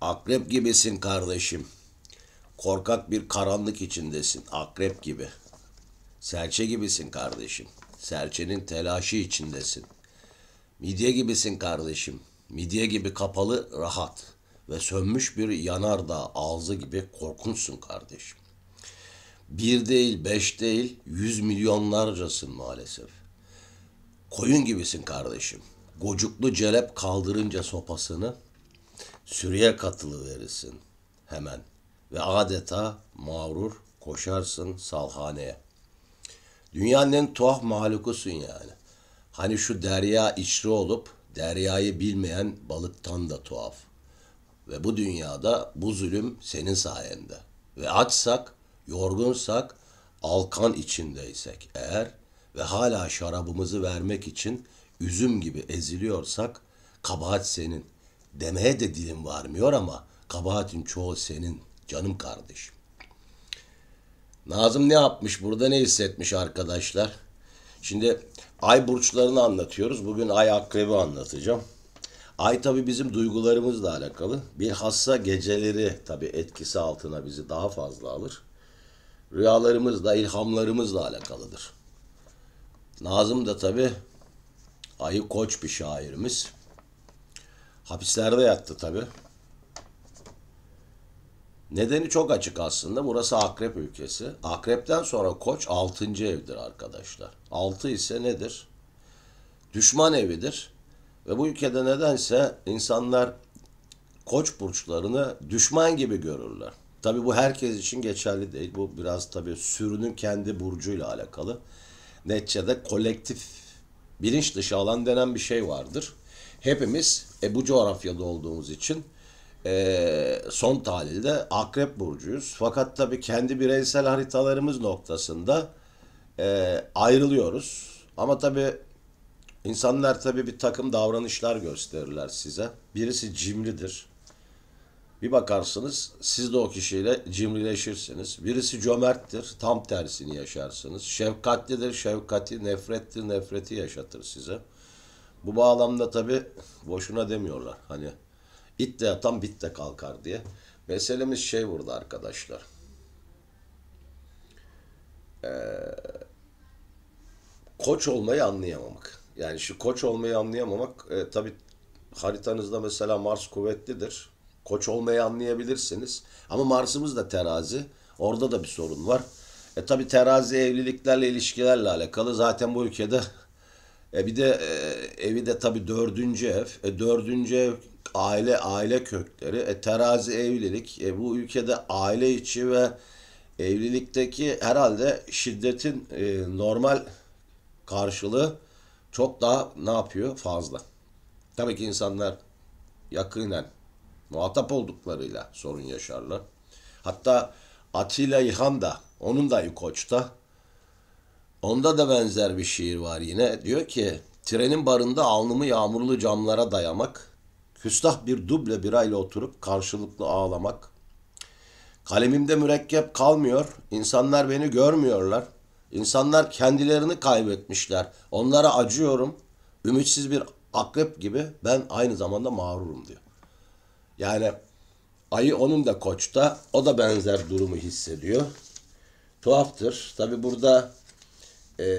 Akrep gibisin kardeşim. Korkak bir karanlık içindesin. Akrep gibi. Serçe gibisin kardeşim. Serçenin telaşı içindesin. Midye gibisin kardeşim. Midye gibi kapalı, rahat ve sönmüş bir yanardağ ağzı gibi korkunçsun kardeşim. Bir değil, beş değil, yüz milyonlarcasın maalesef. Koyun gibisin kardeşim. Gocuklu celep kaldırınca sopasını sürüye katılı verirsin hemen ve adeta mağrur koşarsın salhaneye. Dünyanın en tuhaf mahlukusun yani. Hani şu derya içri olup deryayı bilmeyen balıktan da tuhaf. Ve bu dünyada bu zulüm senin sayende. Ve açsak, yorgunsak, alkan içindeysek eğer ve hala şarabımızı vermek için üzüm gibi eziliyorsak kabahat senin demeye de dilim varmıyor ama kabahatin çoğu senin canım kardeşim. Nazım ne yapmış burada ne hissetmiş arkadaşlar? Şimdi ay burçlarını anlatıyoruz. Bugün ay akrebi anlatacağım. Ay tabii bizim duygularımızla alakalı. Bilhassa geceleri tabii etkisi altına bizi daha fazla alır. Rüyalarımız da ilhamlarımızla alakalıdır. Nazım da tabii ayı koç bir şairimiz. Hapislerde yattı tabi. Nedeni çok açık aslında. Burası akrep ülkesi. Akrepten sonra koç 6. evdir arkadaşlar. 6 ise nedir? Düşman evidir. Ve bu ülkede nedense insanlar koç burçlarını düşman gibi görürler. Tabi bu herkes için geçerli değil. Bu biraz tabi sürünün kendi burcuyla alakalı. Neticede kolektif bilinç dışı alan denen bir şey vardır hepimiz e, bu coğrafyada olduğumuz için e, son tahlilde Akrep Burcu'yuz. Fakat tabii kendi bireysel haritalarımız noktasında e, ayrılıyoruz. Ama tabii insanlar tabii bir takım davranışlar gösterirler size. Birisi cimridir. Bir bakarsınız siz de o kişiyle cimrileşirsiniz. Birisi cömerttir, tam tersini yaşarsınız. Şefkatlidir, şefkati, nefrettir, nefreti yaşatır size. Bu bağlamda tabi boşuna demiyorlar hani it de yatan bit de kalkar diye. Meselemiz şey burada arkadaşlar. Ee, koç olmayı anlayamamak. Yani şu koç olmayı anlayamamak e, tabi haritanızda mesela Mars kuvvetlidir. Koç olmayı anlayabilirsiniz. Ama Mars'ımız da terazi. Orada da bir sorun var. E tabi terazi evliliklerle ilişkilerle alakalı. Zaten bu ülkede e bir de e, evi de tabii dördüncü ev. E, dördüncü ev aile aile kökleri. E, terazi evlilik. E, bu ülkede aile içi ve evlilikteki herhalde şiddetin e, normal karşılığı çok daha ne yapıyor? Fazla. Tabii ki insanlar yakinen muhatap olduklarıyla sorun yaşarlar. Hatta Atilla İhan da onun da koçta. Onda da benzer bir şiir var yine. Diyor ki trenin barında alnımı yağmurlu camlara dayamak, küstah bir duble birayla oturup karşılıklı ağlamak, kalemimde mürekkep kalmıyor, insanlar beni görmüyorlar, insanlar kendilerini kaybetmişler, onlara acıyorum, ümitsiz bir akrep gibi ben aynı zamanda mağrurum diyor. Yani ayı onun da koçta, o da benzer durumu hissediyor. Tuhaftır. Tabi burada e,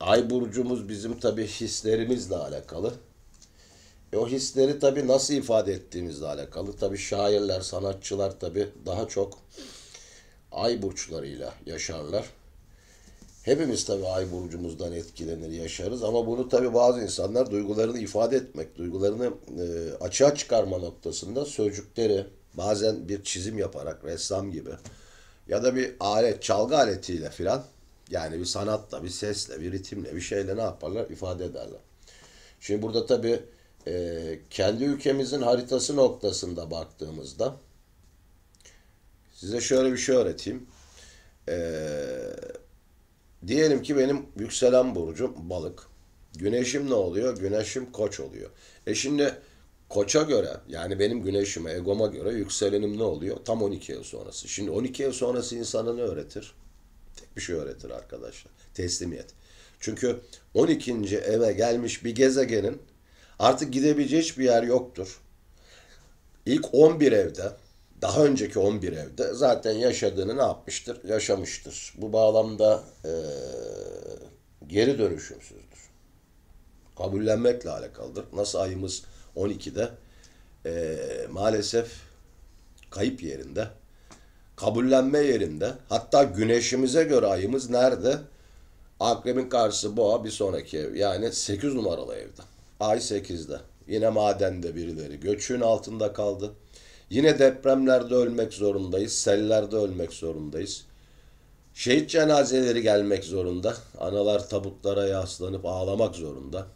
ay burcumuz bizim tabi hislerimizle alakalı. E, o hisleri tabi nasıl ifade ettiğimizle alakalı. Tabi şairler, sanatçılar tabi daha çok ay burçlarıyla yaşarlar. Hepimiz tabi ay burcumuzdan etkilenir, yaşarız ama bunu tabi bazı insanlar duygularını ifade etmek, duygularını e, açığa çıkarma noktasında sözcükleri bazen bir çizim yaparak ressam gibi ya da bir alet, çalgı aletiyle filan yani bir sanatla, bir sesle, bir ritimle, bir şeyle ne yaparlar? ifade ederler. Şimdi burada tabii e, kendi ülkemizin haritası noktasında baktığımızda size şöyle bir şey öğreteyim. E, diyelim ki benim yükselen burcum balık. Güneşim ne oluyor? Güneşim koç oluyor. E şimdi koça göre yani benim güneşime, egoma göre yükselenim ne oluyor? Tam 12 yıl sonrası. Şimdi 12 yıl sonrası insanı ne öğretir? bir şey öğretir arkadaşlar. Teslimiyet. Çünkü 12. eve gelmiş bir gezegenin artık gidebileceği hiçbir yer yoktur. İlk 11 evde, daha önceki 11 evde zaten yaşadığını ne yapmıştır? Yaşamıştır. Bu bağlamda e, geri dönüşümsüzdür. Kabullenmekle alakalıdır. Nasıl ayımız 12'de e, maalesef kayıp yerinde kabullenme yerinde. Hatta güneşimize göre ayımız nerede? Akrem'in karşısı boğa bir sonraki ev. Yani 8 numaralı evde. Ay 8'de. Yine madende birileri Göçüğün altında kaldı. Yine depremlerde ölmek zorundayız. Sellerde ölmek zorundayız. Şehit cenazeleri gelmek zorunda. Analar tabutlara yaslanıp ağlamak zorunda.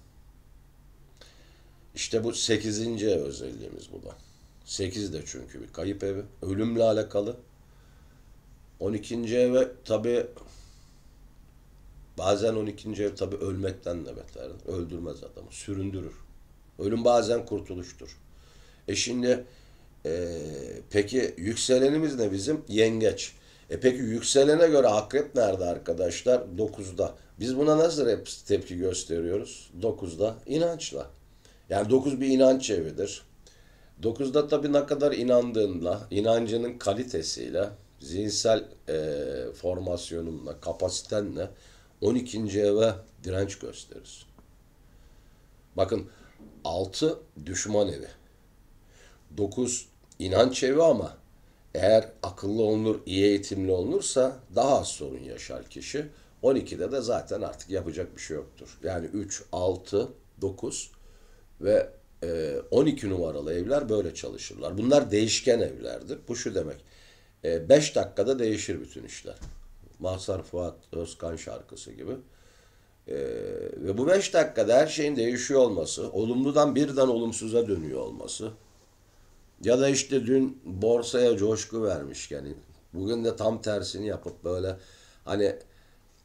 İşte bu 8. özelliğimiz bu da. 8 de çünkü bir kayıp evi. Ölümle alakalı 12. ev tabi bazen 12. ev tabi ölmekten de beter. Öldürmez adamı. Süründürür. Ölüm bazen kurtuluştur. E şimdi e, peki yükselenimiz ne bizim? Yengeç. E peki yükselene göre akrep nerede arkadaşlar? 9'da. Biz buna nasıl tepki gösteriyoruz? 9'da inançla. Yani 9 bir inanç evidir. 9'da tabi ne kadar inandığınla, inancının kalitesiyle zihinsel e, formasyonunla, kapasitenle 12. eve direnç gösterir. Bakın 6 düşman evi. 9 inanç evi ama eğer akıllı olunur, iyi eğitimli olunursa daha az sorun yaşar kişi. 12'de de zaten artık yapacak bir şey yoktur. Yani 3, 6, 9 ve 12 e, numaralı evler böyle çalışırlar. Bunlar değişken evlerdir. Bu şu demek. E, beş dakikada değişir bütün işler. Mahsar Fuat Özkan şarkısı gibi. Ee, ve bu beş dakikada her şeyin değişiyor olması, olumludan birden olumsuza dönüyor olması. Ya da işte dün borsaya coşku vermişken yani. Bugün de tam tersini yapıp böyle hani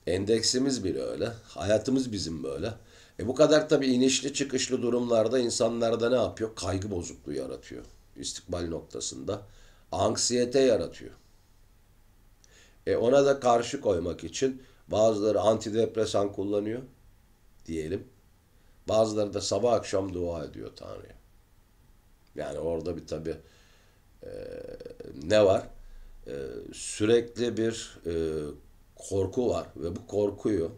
endeksimiz bile öyle. Hayatımız bizim böyle. E bu kadar tabii inişli çıkışlı durumlarda insanlarda ne yapıyor? Kaygı bozukluğu yaratıyor istikbal noktasında anksiyete yaratıyor. E ona da karşı koymak için bazıları antidepresan kullanıyor diyelim. Bazıları da sabah akşam dua ediyor Tanrı'ya. Yani orada bir tabi e, ne var? E, sürekli bir e, korku var ve bu korkuyu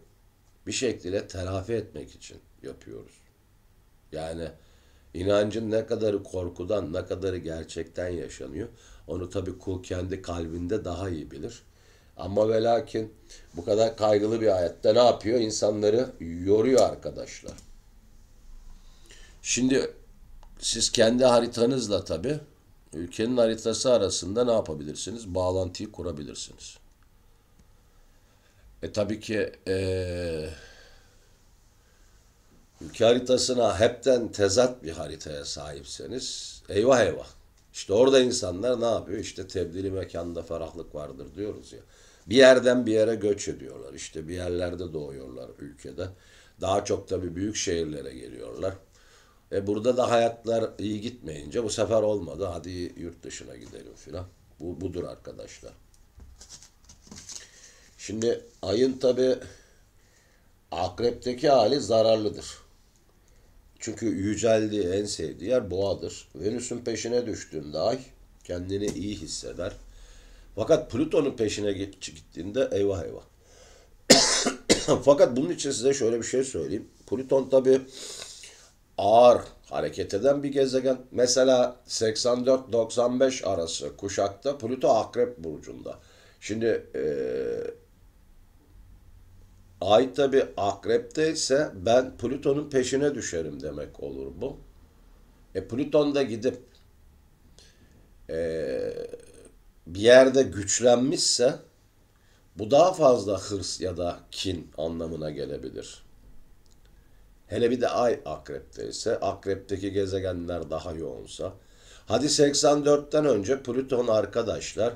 bir şekilde telafi etmek için yapıyoruz. Yani inancın ne kadarı korkudan, ne kadarı gerçekten yaşanıyor. Onu tabi kul kendi kalbinde daha iyi bilir. Ama ve lakin bu kadar kaygılı bir ayette ne yapıyor? İnsanları yoruyor arkadaşlar. Şimdi siz kendi haritanızla tabi ülkenin haritası arasında ne yapabilirsiniz? Bağlantıyı kurabilirsiniz. E tabi ki e, ülke haritasına hepten tezat bir haritaya sahipseniz eyvah eyvah. İşte orada insanlar ne yapıyor? İşte tebdili mekanda ferahlık vardır diyoruz ya. Bir yerden bir yere göç ediyorlar. İşte bir yerlerde doğuyorlar ülkede. Daha çok tabii büyük şehirlere geliyorlar. E burada da hayatlar iyi gitmeyince bu sefer olmadı. Hadi yurt dışına gidelim filan. Bu budur arkadaşlar. Şimdi ayın tabi akrepteki hali zararlıdır. Çünkü yüceldiği en sevdiği yer boğadır. Venüs'ün peşine düştüğünde ay kendini iyi hisseder. Fakat Plüton'un peşine gittiğinde eyvah eyvah. Fakat bunun için size şöyle bir şey söyleyeyim. Plüton tabi ağır hareket eden bir gezegen. Mesela 84-95 arası kuşakta Plüto Akrep Burcu'nda. Şimdi Ay tabi akrepte ise ben Plüton'un peşine düşerim demek olur bu. E Plüton da gidip e, bir yerde güçlenmişse bu daha fazla hırs ya da kin anlamına gelebilir. Hele bir de ay akrepte ise akrepteki gezegenler daha yoğunsa. Hadi 84'ten önce Plüton arkadaşlar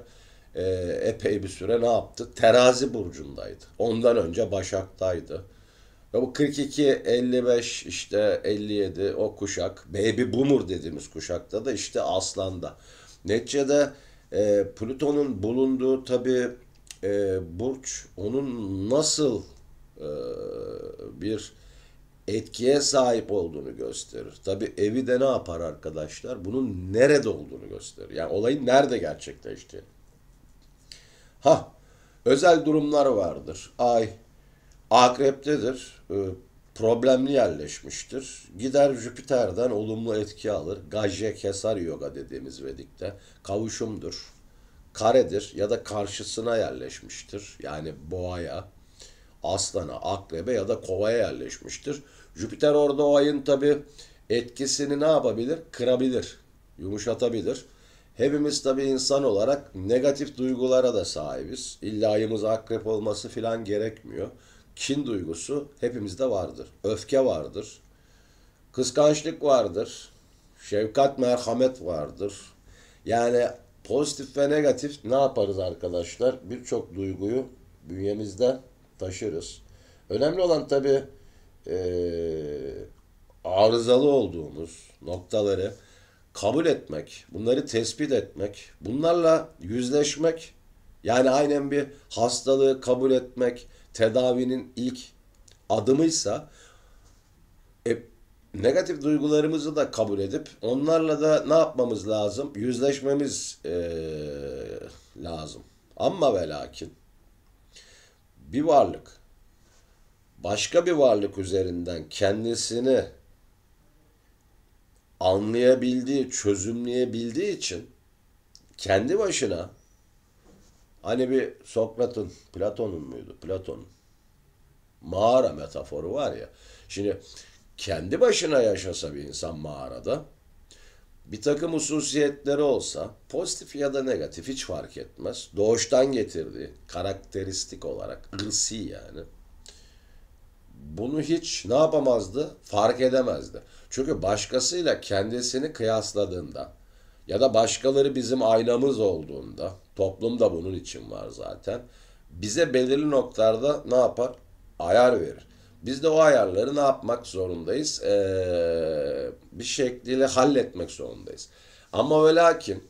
e, epey bir süre ne yaptı? Terazi burcundaydı. Ondan önce Başak'taydı. Ve bu 42, 55, işte 57 o kuşak, baby boomer dediğimiz kuşakta da işte Aslan'da. Neticede e, Plüton'un bulunduğu tabi e, burç onun nasıl e, bir etkiye sahip olduğunu gösterir. Tabi evi de ne yapar arkadaşlar? Bunun nerede olduğunu gösterir. Yani olayın nerede gerçekleştiğini. Ha, özel durumları vardır. Ay akreptedir, e, problemli yerleşmiştir. Gider Jüpiter'den olumlu etki alır. Gajye kesar yoga dediğimiz Vedik'te kavuşumdur. Karedir ya da karşısına yerleşmiştir. Yani boğaya, aslana, akrebe ya da kovaya yerleşmiştir. Jüpiter orada o ayın tabi etkisini ne yapabilir? Kırabilir, yumuşatabilir. Hepimiz tabi insan olarak negatif duygulara da sahibiz. İllayımız akrep olması filan gerekmiyor. Kin duygusu hepimizde vardır. Öfke vardır. Kıskançlık vardır. Şefkat, merhamet vardır. Yani pozitif ve negatif ne yaparız arkadaşlar? Birçok duyguyu bünyemizde taşırız. Önemli olan tabi e, arızalı olduğumuz noktaları kabul etmek, bunları tespit etmek, bunlarla yüzleşmek yani aynen bir hastalığı kabul etmek tedavinin ilk adımıysa e, negatif duygularımızı da kabul edip onlarla da ne yapmamız lazım? Yüzleşmemiz e, lazım. Ama ve lakin bir varlık başka bir varlık üzerinden kendisini anlayabildiği, çözümleyebildiği için kendi başına hani bir Sokrat'ın, Platon'un muydu? Platon'un mağara metaforu var ya. Şimdi kendi başına yaşasa bir insan mağarada bir takım hususiyetleri olsa pozitif ya da negatif hiç fark etmez. Doğuştan getirdiği karakteristik olarak ırsi yani. Bunu hiç ne yapamazdı? Fark edemezdi. Çünkü başkasıyla kendisini kıyasladığında ya da başkaları bizim aynamız olduğunda, toplum da bunun için var zaten, bize belirli noktalarda ne yapar? Ayar verir. Biz de o ayarları ne yapmak zorundayız? Ee, bir şekliyle halletmek zorundayız. Ama ve lakin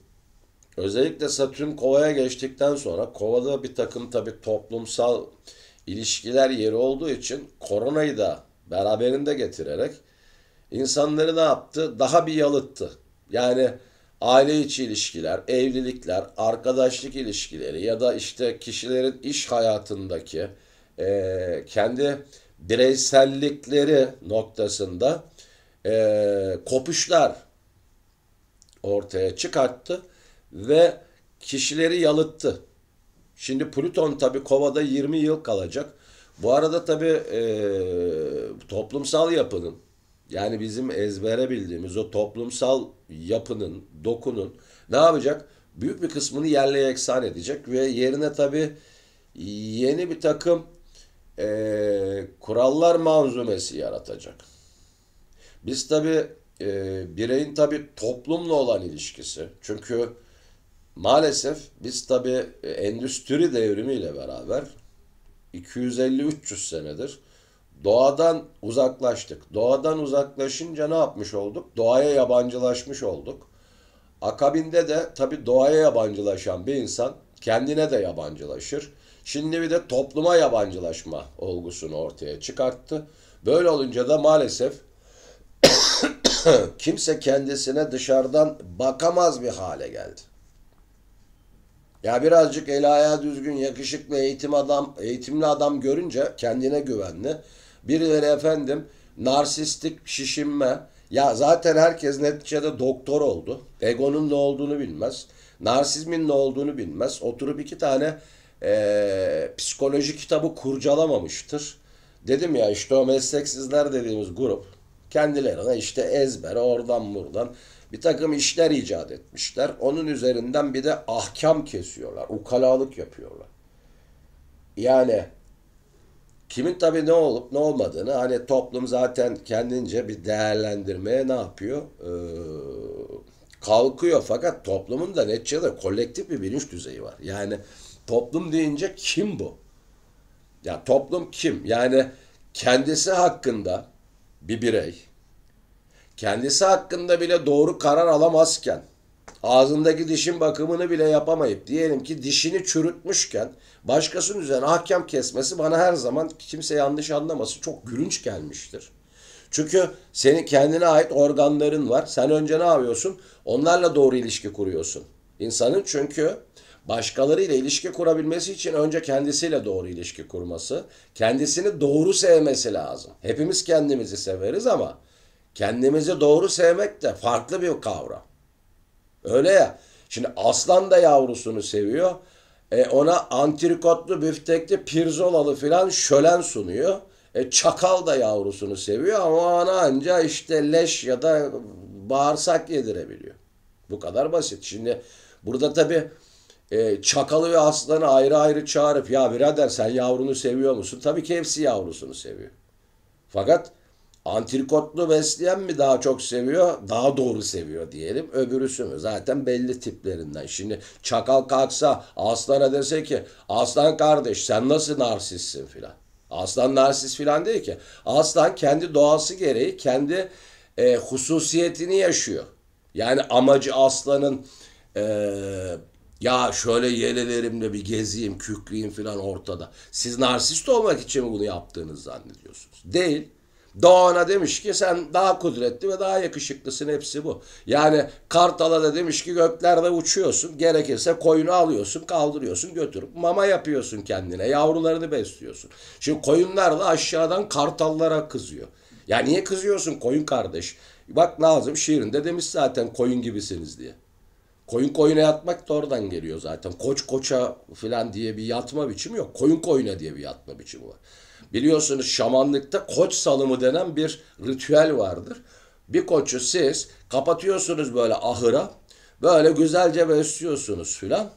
özellikle Satürn kovaya geçtikten sonra kovada bir takım tabi toplumsal ilişkiler yeri olduğu için koronayı da beraberinde getirerek insanları ne yaptı? Daha bir yalıttı. Yani aile içi ilişkiler, evlilikler, arkadaşlık ilişkileri ya da işte kişilerin iş hayatındaki e, kendi bireysellikleri noktasında e, kopuşlar ortaya çıkarttı ve kişileri yalıttı. Şimdi Plüton tabi kovada 20 yıl kalacak. Bu arada tabi e, toplumsal yapının yani bizim ezbere bildiğimiz o toplumsal yapının, dokunun ne yapacak? Büyük bir kısmını yerle yeksan edecek ve yerine tabi yeni bir takım e, kurallar manzumesi yaratacak. Biz tabi e, bireyin tabi toplumla olan ilişkisi. Çünkü maalesef biz tabii endüstri devrimiyle beraber 250-300 senedir Doğadan uzaklaştık. Doğadan uzaklaşınca ne yapmış olduk? Doğaya yabancılaşmış olduk. Akabinde de tabii doğaya yabancılaşan bir insan kendine de yabancılaşır. Şimdi bir de topluma yabancılaşma olgusunu ortaya çıkarttı. Böyle olunca da maalesef kimse kendisine dışarıdan bakamaz bir hale geldi. Ya birazcık el ayağı düzgün, yakışıklı, eğitim adam, eğitimli adam görünce kendine güvenli, Birileri efendim narsistik şişinme. Ya zaten herkes neticede doktor oldu. Egonun ne olduğunu bilmez. Narsizmin ne olduğunu bilmez. Oturup iki tane e, psikoloji kitabı kurcalamamıştır. Dedim ya işte o mesleksizler dediğimiz grup kendilerine işte ezber oradan buradan bir takım işler icat etmişler. Onun üzerinden bir de ahkam kesiyorlar. Ukalalık yapıyorlar. Yani Kimin tabii ne olup ne olmadığını hani toplum zaten kendince bir değerlendirmeye ne yapıyor? Ee, kalkıyor fakat toplumun da neticede kolektif bir bilinç düzeyi var. Yani toplum deyince kim bu? Ya toplum kim? Yani kendisi hakkında bir birey kendisi hakkında bile doğru karar alamazken ağzındaki dişin bakımını bile yapamayıp diyelim ki dişini çürütmüşken başkasının üzerine hakem kesmesi bana her zaman kimse yanlış anlaması çok gülünç gelmiştir. Çünkü senin kendine ait organların var. Sen önce ne yapıyorsun? Onlarla doğru ilişki kuruyorsun. İnsanın çünkü başkalarıyla ilişki kurabilmesi için önce kendisiyle doğru ilişki kurması, kendisini doğru sevmesi lazım. Hepimiz kendimizi severiz ama kendimizi doğru sevmek de farklı bir kavram. Öyle ya. Şimdi aslan da yavrusunu seviyor. E ona antrikotlu, büftekli, pirzolalı filan şölen sunuyor. E çakal da yavrusunu seviyor ama ona anca işte leş ya da bağırsak yedirebiliyor. Bu kadar basit. Şimdi burada tabii e, çakalı ve aslanı ayrı ayrı çağırıp ya birader sen yavrunu seviyor musun? Tabii ki hepsi yavrusunu seviyor. Fakat Antrikotlu besleyen mi daha çok seviyor? Daha doğru seviyor diyelim. Öbürüsü mü? Zaten belli tiplerinden. Şimdi çakal kalksa aslana dese ki aslan kardeş sen nasıl narsistsin filan. Aslan narsist filan değil ki. Aslan kendi doğası gereği kendi e, hususiyetini yaşıyor. Yani amacı aslanın e, ya şöyle yelelerimle bir geziyim, kükreyim filan ortada. Siz narsist olmak için mi bunu yaptığınızı zannediyorsunuz? Değil. Doğan'a demiş ki sen daha kudretli ve daha yakışıklısın hepsi bu. Yani Kartal'a da demiş ki göklerde uçuyorsun. Gerekirse koyunu alıyorsun, kaldırıyorsun, götürüp mama yapıyorsun kendine. Yavrularını besliyorsun. Şimdi koyunlar da aşağıdan kartallara kızıyor. Ya niye kızıyorsun koyun kardeş? Bak Nazım şiirinde demiş zaten koyun gibisiniz diye. Koyun koyuna yatmak da oradan geliyor zaten. Koç koça falan diye bir yatma biçimi yok. Koyun koyuna diye bir yatma biçimi var. Biliyorsunuz şamanlıkta koç salımı denen bir ritüel vardır. Bir koçu siz kapatıyorsunuz böyle ahıra. Böyle güzelce besliyorsunuz filan.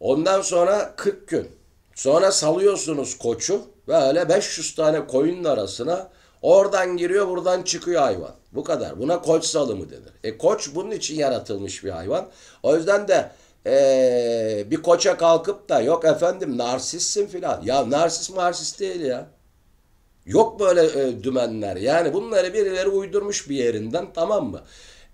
Ondan sonra 40 gün. Sonra salıyorsunuz koçu. Böyle 500 tane koyunun arasına. Oradan giriyor buradan çıkıyor hayvan. Bu kadar. Buna koç salımı denir. E koç bunun için yaratılmış bir hayvan. O yüzden de ee, bir koça kalkıp da yok efendim narsistsin filan. Ya narsist narsist değil ya. Yok böyle e, dümenler. Yani bunları birileri uydurmuş bir yerinden tamam mı?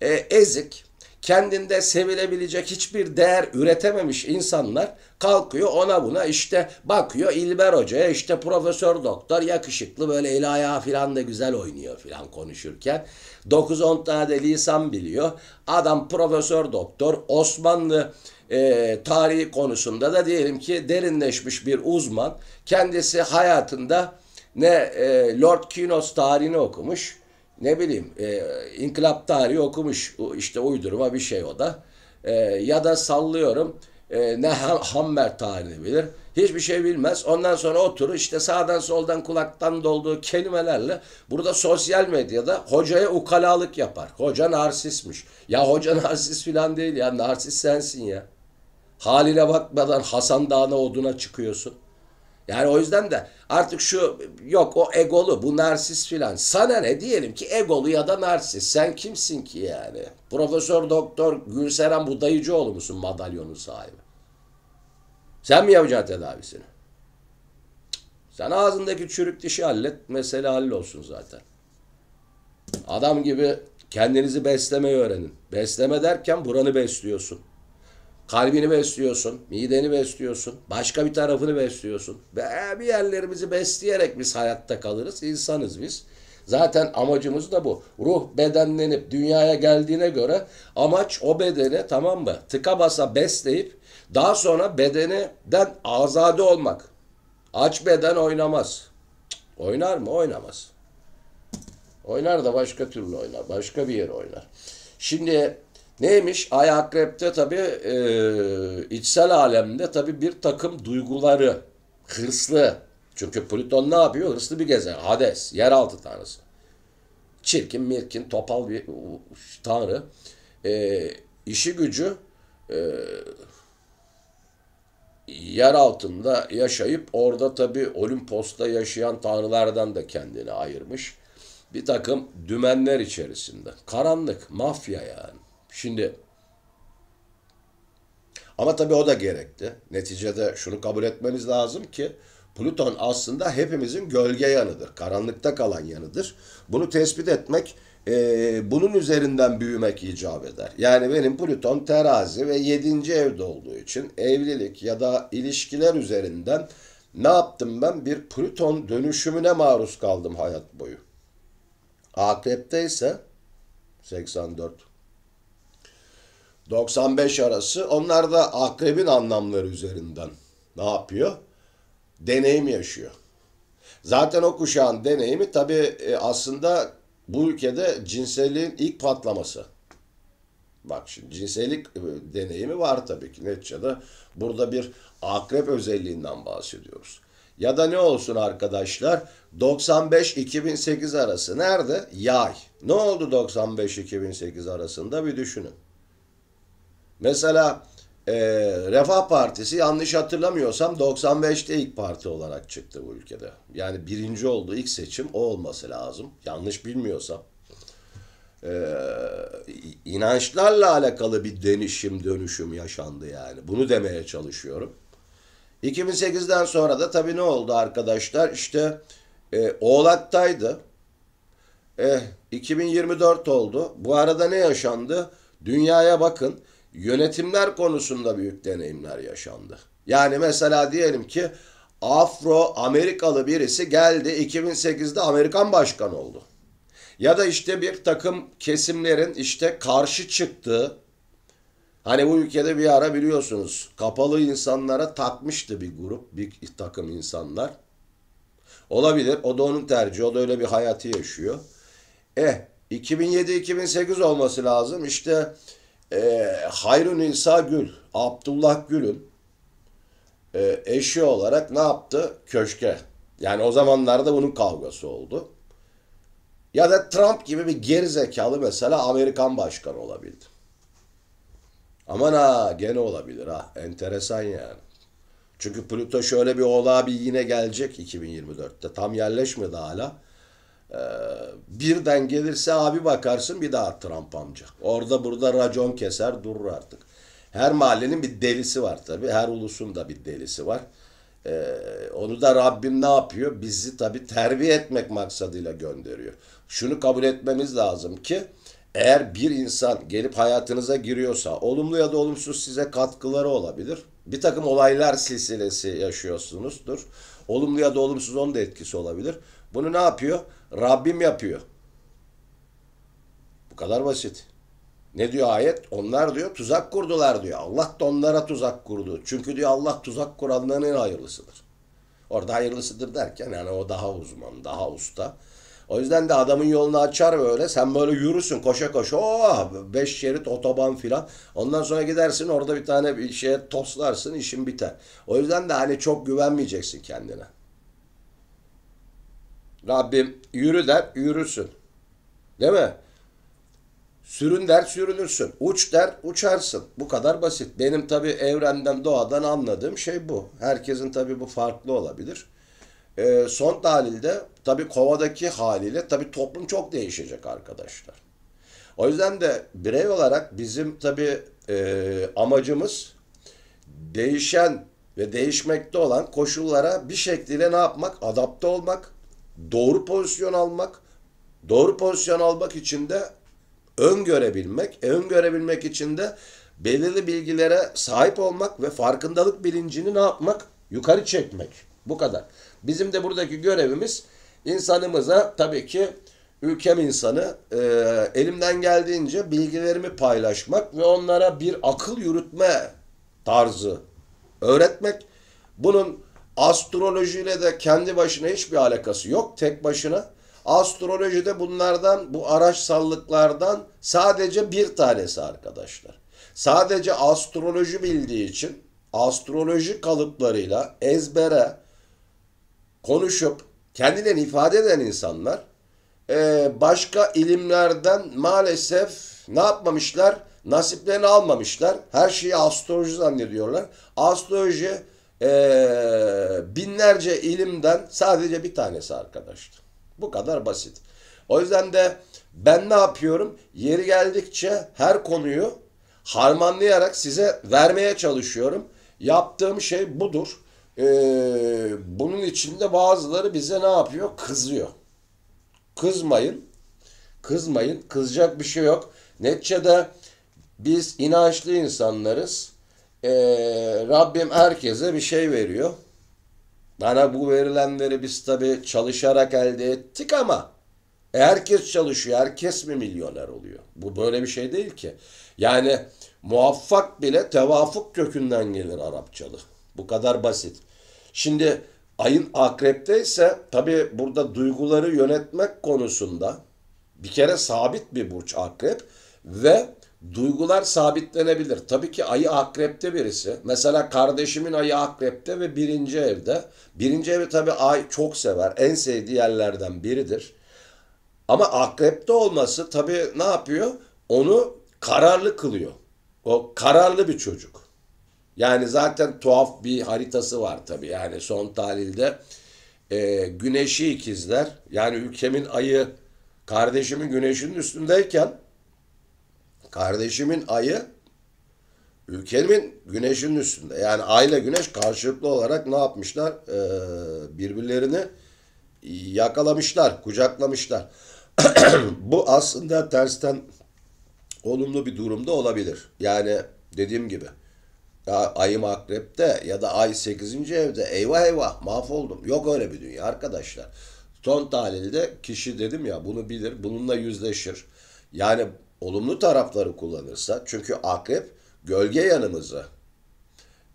E, ezik, kendinde sevilebilecek hiçbir değer üretememiş insanlar kalkıyor ona buna işte bakıyor İlber Hoca'ya işte profesör doktor yakışıklı böyle el ayağı filan da güzel oynuyor filan konuşurken. 9-10 tane de lisan biliyor. Adam profesör doktor Osmanlı e, tarihi konusunda da diyelim ki derinleşmiş bir uzman. Kendisi hayatında ne e, Lord Kinos tarihini okumuş ne bileyim e, inkılap tarihi okumuş işte uydurma bir şey o da. E, ya da sallıyorum e, ne Hammer tarihini bilir. Hiçbir şey bilmez. Ondan sonra oturur işte sağdan soldan kulaktan dolduğu kelimelerle burada sosyal medyada hocaya ukalalık yapar. Hoca narsismiş. Ya hoca narsist falan değil ya. Narsist sensin ya. Haline bakmadan Hasan Dağı'na oduna çıkıyorsun. Yani o yüzden de artık şu yok o egolu bu narsis filan. Sana ne diyelim ki egolu ya da narsis. Sen kimsin ki yani? Profesör Doktor Gülseren Budayıcıoğlu musun madalyonun sahibi? Sen mi yapacaksın tedavisini? Sen ağzındaki çürük dişi hallet. Mesele hallolsun zaten. Adam gibi kendinizi beslemeyi öğrenin. Besleme derken buranı besliyorsun. Kalbini besliyorsun, mideni besliyorsun, başka bir tarafını besliyorsun. Ve bir yerlerimizi besleyerek biz hayatta kalırız, insanız biz. Zaten amacımız da bu. Ruh bedenlenip dünyaya geldiğine göre amaç o bedeni tamam mı? Tıka basa besleyip daha sonra bedeninden azade olmak. Aç beden oynamaz. Oynar mı? Oynamaz. Oynar da başka türlü oynar. Başka bir yer oynar. Şimdi Neymiş? Ay akrepte tabi e, içsel alemde tabi bir takım duyguları, hırslı. Çünkü Plüton ne yapıyor? Hırslı bir gezer. Hades, yeraltı tanrısı. Çirkin, mirkin, topal bir tanrı. E, işi gücü e, yer altında yaşayıp orada tabi Olimpos'ta yaşayan tanrılardan da kendini ayırmış. Bir takım dümenler içerisinde. Karanlık, mafya yani. Şimdi ama tabii o da gerekti. Neticede şunu kabul etmeniz lazım ki Plüton aslında hepimizin gölge yanıdır. Karanlıkta kalan yanıdır. Bunu tespit etmek, e, bunun üzerinden büyümek icap eder. Yani benim Plüton terazi ve yedinci evde olduğu için evlilik ya da ilişkiler üzerinden ne yaptım ben? Bir Plüton dönüşümüne maruz kaldım hayat boyu. Akrepte ise 84 95 arası onlar da akrebin anlamları üzerinden ne yapıyor? Deneyim yaşıyor. Zaten o kuşağın deneyimi tabii e, aslında bu ülkede cinselliğin ilk patlaması. Bak şimdi cinsellik e, deneyimi var tabii ki neticede. Burada bir akrep özelliğinden bahsediyoruz. Ya da ne olsun arkadaşlar 95-2008 arası nerede? Yay. Ne oldu 95-2008 arasında bir düşünün. Mesela e, Refah Partisi yanlış hatırlamıyorsam 95'te ilk parti olarak çıktı bu ülkede. Yani birinci oldu ilk seçim o olması lazım. Yanlış bilmiyorsam. E, inançlarla alakalı bir dönüşüm dönüşüm yaşandı yani. Bunu demeye çalışıyorum. 2008'den sonra da tabii ne oldu arkadaşlar? İşte e, Oğlak'taydı. Eh 2024 oldu. Bu arada ne yaşandı? Dünyaya bakın yönetimler konusunda büyük deneyimler yaşandı. Yani mesela diyelim ki Afro-Amerikalı birisi geldi 2008'de Amerikan başkanı oldu. Ya da işte bir takım kesimlerin işte karşı çıktığı hani bu ülkede bir ara biliyorsunuz kapalı insanlara takmıştı bir grup bir takım insanlar. Olabilir o da onun tercihi o da öyle bir hayatı yaşıyor. E eh, 2007-2008 olması lazım işte e, ee, Hayrun İsa Gül, Abdullah Gül'ün e, eşi olarak ne yaptı? Köşke. Yani o zamanlarda bunun kavgası oldu. Ya da Trump gibi bir gerizekalı mesela Amerikan başkanı olabildi. Aman ha gene olabilir ha. Enteresan yani. Çünkü Pluto şöyle bir olağa bir yine gelecek 2024'te. Tam yerleşmedi hala. Ee, birden gelirse abi bakarsın bir daha Trump amca. Orada burada racon keser durur artık. Her mahallenin bir delisi var tabi Her ulusun da bir delisi var. Ee, onu da Rabbim ne yapıyor? Bizi tabi terbiye etmek maksadıyla gönderiyor. Şunu kabul etmemiz lazım ki eğer bir insan gelip hayatınıza giriyorsa olumlu ya da olumsuz size katkıları olabilir. Bir takım olaylar silsilesi yaşıyorsunuzdur. Olumlu ya da olumsuz onun da etkisi olabilir. Bunu ne yapıyor? Rabbim yapıyor. Bu kadar basit. Ne diyor ayet? Onlar diyor tuzak kurdular diyor. Allah da onlara tuzak kurdu. Çünkü diyor Allah tuzak kuranların en hayırlısıdır. Orada hayırlısıdır derken yani o daha uzman, daha usta. O yüzden de adamın yolunu açar böyle. Sen böyle yürürsün koşa koşa. Oh, beş şerit otoban filan. Ondan sonra gidersin orada bir tane bir şeye toslarsın işin biter. O yüzden de hani çok güvenmeyeceksin kendine. Rabbim yürü der, yürürsün. Değil mi? Sürün der, sürünürsün. Uç der, uçarsın. Bu kadar basit. Benim tabii evrenden, doğadan anladığım şey bu. Herkesin tabii bu farklı olabilir. Ee, son tahlilde tabii kovadaki haliyle tabii toplum çok değişecek arkadaşlar. O yüzden de birey olarak bizim tabii e, amacımız değişen ve değişmekte olan koşullara bir şekilde ne yapmak? Adapte olmak doğru pozisyon almak, doğru pozisyon almak için de öngörebilmek, e, öngörebilmek için de belirli bilgilere sahip olmak ve farkındalık bilincini ne yapmak? Yukarı çekmek. Bu kadar. Bizim de buradaki görevimiz insanımıza tabii ki ülkem insanı e, elimden geldiğince bilgilerimi paylaşmak ve onlara bir akıl yürütme tarzı öğretmek. Bunun Astrolojiyle de kendi başına hiçbir alakası yok tek başına. Astrolojide bunlardan bu araçsallıklardan sadece bir tanesi arkadaşlar. Sadece astroloji bildiği için astroloji kalıplarıyla ezbere konuşup kendilerini ifade eden insanlar e, başka ilimlerden maalesef ne yapmamışlar? Nasiplerini almamışlar. Her şeyi astroloji zannediyorlar. Astroloji e, binlerce ilimden sadece bir tanesi arkadaştı. Bu kadar basit. O yüzden de ben ne yapıyorum? Yeri geldikçe her konuyu harmanlayarak size vermeye çalışıyorum. Yaptığım şey budur. Ee, bunun içinde bazıları bize ne yapıyor? Kızıyor. Kızmayın. Kızmayın. Kızacak bir şey yok. Neticede biz inançlı insanlarız e, Rabbim herkese bir şey veriyor. Bana bu verilenleri biz tabii çalışarak elde ettik ama herkes çalışıyor. Herkes mi milyoner oluyor? Bu böyle bir şey değil ki. Yani muvaffak bile tevafuk kökünden gelir Arapçalı. Bu kadar basit. Şimdi ayın akrepte ise tabii burada duyguları yönetmek konusunda bir kere sabit bir burç akrep ve Duygular sabitlenebilir. Tabii ki ayı akrepte birisi. Mesela kardeşimin ayı akrepte ve birinci evde. Birinci evi tabii ay çok sever. En sevdiği yerlerden biridir. Ama akrepte olması tabii ne yapıyor? Onu kararlı kılıyor. O kararlı bir çocuk. Yani zaten tuhaf bir haritası var tabii. Yani son talilde e, güneşi ikizler. Yani ülkemin ayı kardeşimin güneşin üstündeyken Kardeşimin ayı ülkemin güneşin üstünde. Yani ay ile güneş karşılıklı olarak ne yapmışlar? Ee, birbirlerini yakalamışlar, kucaklamışlar. Bu aslında tersten olumlu bir durumda olabilir. Yani dediğim gibi ya ayım akrepte ya da ay 8. evde eyvah eyvah mahvoldum. Yok öyle bir dünya arkadaşlar. Son tahlilde kişi dedim ya bunu bilir, bununla yüzleşir. Yani olumlu tarafları kullanırsa çünkü akrep gölge yanımızı,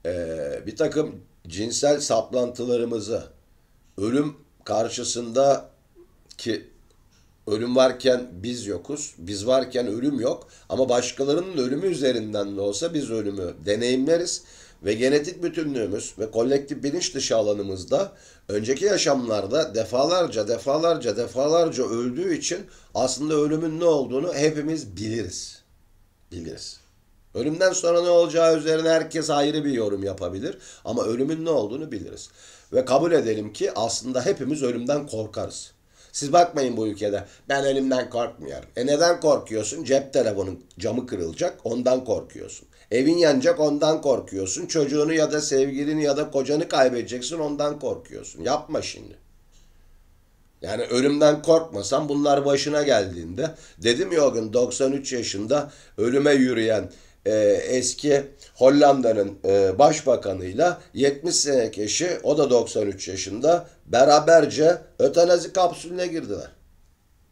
e, bir takım cinsel saplantılarımızı, ölüm karşısında ki ölüm varken biz yokuz, biz varken ölüm yok ama başkalarının ölümü üzerinden de olsa biz ölümü deneyimleriz ve genetik bütünlüğümüz ve kolektif bilinç dışı alanımızda önceki yaşamlarda defalarca defalarca defalarca öldüğü için aslında ölümün ne olduğunu hepimiz biliriz. Biliriz. Ölümden sonra ne olacağı üzerine herkes ayrı bir yorum yapabilir ama ölümün ne olduğunu biliriz. Ve kabul edelim ki aslında hepimiz ölümden korkarız. Siz bakmayın bu ülkede. Ben ölümden korkmuyorum. E neden korkuyorsun? Cep telefonun camı kırılacak. Ondan korkuyorsun. Evin yanacak ondan korkuyorsun. Çocuğunu ya da sevgilini ya da kocanı kaybedeceksin ondan korkuyorsun. Yapma şimdi. Yani ölümden korkmasan bunlar başına geldiğinde dedim ya o gün 93 yaşında ölüme yürüyen e, eski Hollanda'nın e, başbakanıyla 70 senelik eşi o da 93 yaşında beraberce ötenazi kapsülüne girdiler.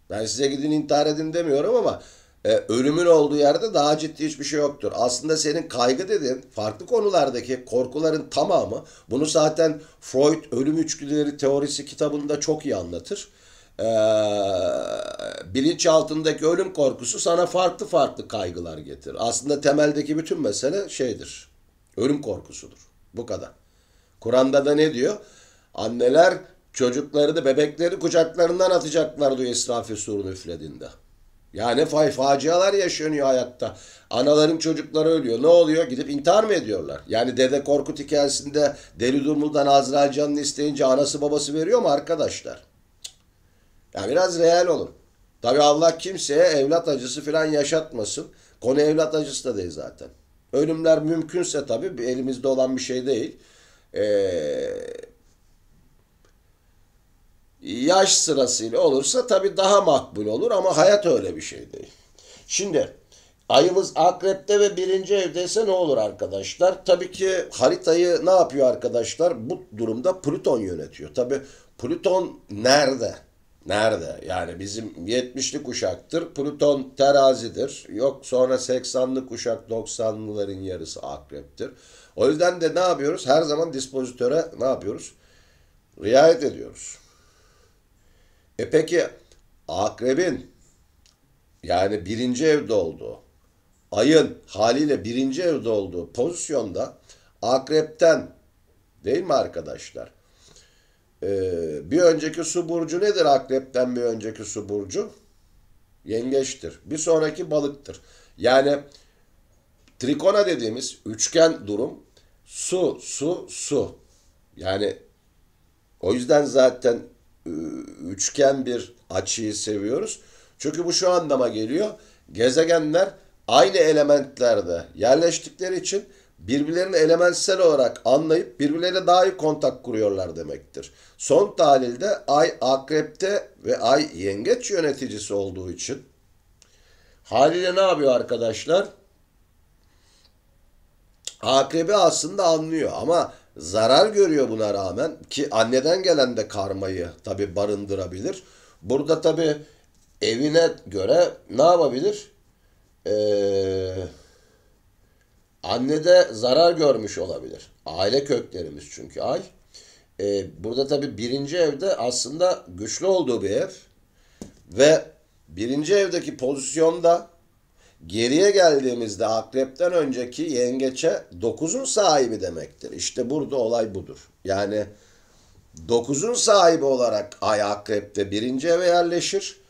Ben size gidin intihar edin demiyorum ama e, ölümün olduğu yerde daha ciddi hiçbir şey yoktur. Aslında senin kaygı dediğin farklı konulardaki korkuların tamamı bunu zaten Freud ölüm üçgüleri teorisi kitabında çok iyi anlatır. Ee, bilinç altındaki ölüm korkusu sana farklı farklı kaygılar getirir. Aslında temeldeki bütün mesele şeydir. Ölüm korkusudur. Bu kadar. Kur'an'da da ne diyor? Anneler çocuklarını, bebekleri kucaklarından atacaklar diyor İsrafil surunu üflediğinde. Ya ne fa facialar yaşanıyor hayatta. Anaların çocukları ölüyor. Ne oluyor? Gidip intihar mı ediyorlar? Yani Dede Korkut hikayesinde Deli Dumrul'dan Azrail canını isteyince anası babası veriyor mu arkadaşlar? Ya biraz real olun. Tabi Allah kimseye evlat acısı falan yaşatmasın. Konu evlat acısı da değil zaten. Ölümler mümkünse tabi elimizde olan bir şey değil. Ee, yaş sırasıyla olursa tabii daha makbul olur ama hayat öyle bir şey değil. Şimdi ayımız akrepte ve birinci evdeyse ne olur arkadaşlar? Tabii ki haritayı ne yapıyor arkadaşlar? Bu durumda Plüton yönetiyor. Tabii Plüton nerede? Nerede? Yani bizim 70'li kuşaktır. Plüton terazidir. Yok sonra 80'li kuşak 90'lıların yarısı akreptir. O yüzden de ne yapıyoruz? Her zaman dispozitöre ne yapıyoruz? Riayet ediyoruz. E peki akrebin yani birinci evde olduğu, ayın haliyle birinci evde olduğu pozisyonda akrepten değil mi arkadaşlar? Ee, bir önceki su burcu nedir akrepten bir önceki su burcu? Yengeçtir. Bir sonraki balıktır. Yani trikona dediğimiz üçgen durum su, su, su. Yani o yüzden zaten üçgen bir açıyı seviyoruz. Çünkü bu şu anlama geliyor. Gezegenler aynı elementlerde yerleştikleri için birbirlerini elementsel olarak anlayıp birbirleriyle daha iyi kontak kuruyorlar demektir. Son tahlilde Ay akrepte ve Ay yengeç yöneticisi olduğu için haliyle ne yapıyor arkadaşlar? Akrebi aslında anlıyor ama zarar görüyor buna rağmen ki anneden gelen de karmayı tabi barındırabilir. Burada tabi evine göre ne yapabilir? Ee, anne de zarar görmüş olabilir. Aile köklerimiz çünkü ay. Ee, burada tabi birinci evde aslında güçlü olduğu bir ev ve birinci evdeki pozisyonda Geriye geldiğimizde akrepten önceki yengeçe dokuzun sahibi demektir. İşte burada olay budur. Yani dokuzun sahibi olarak ay akrepte birinci eve yerleşir.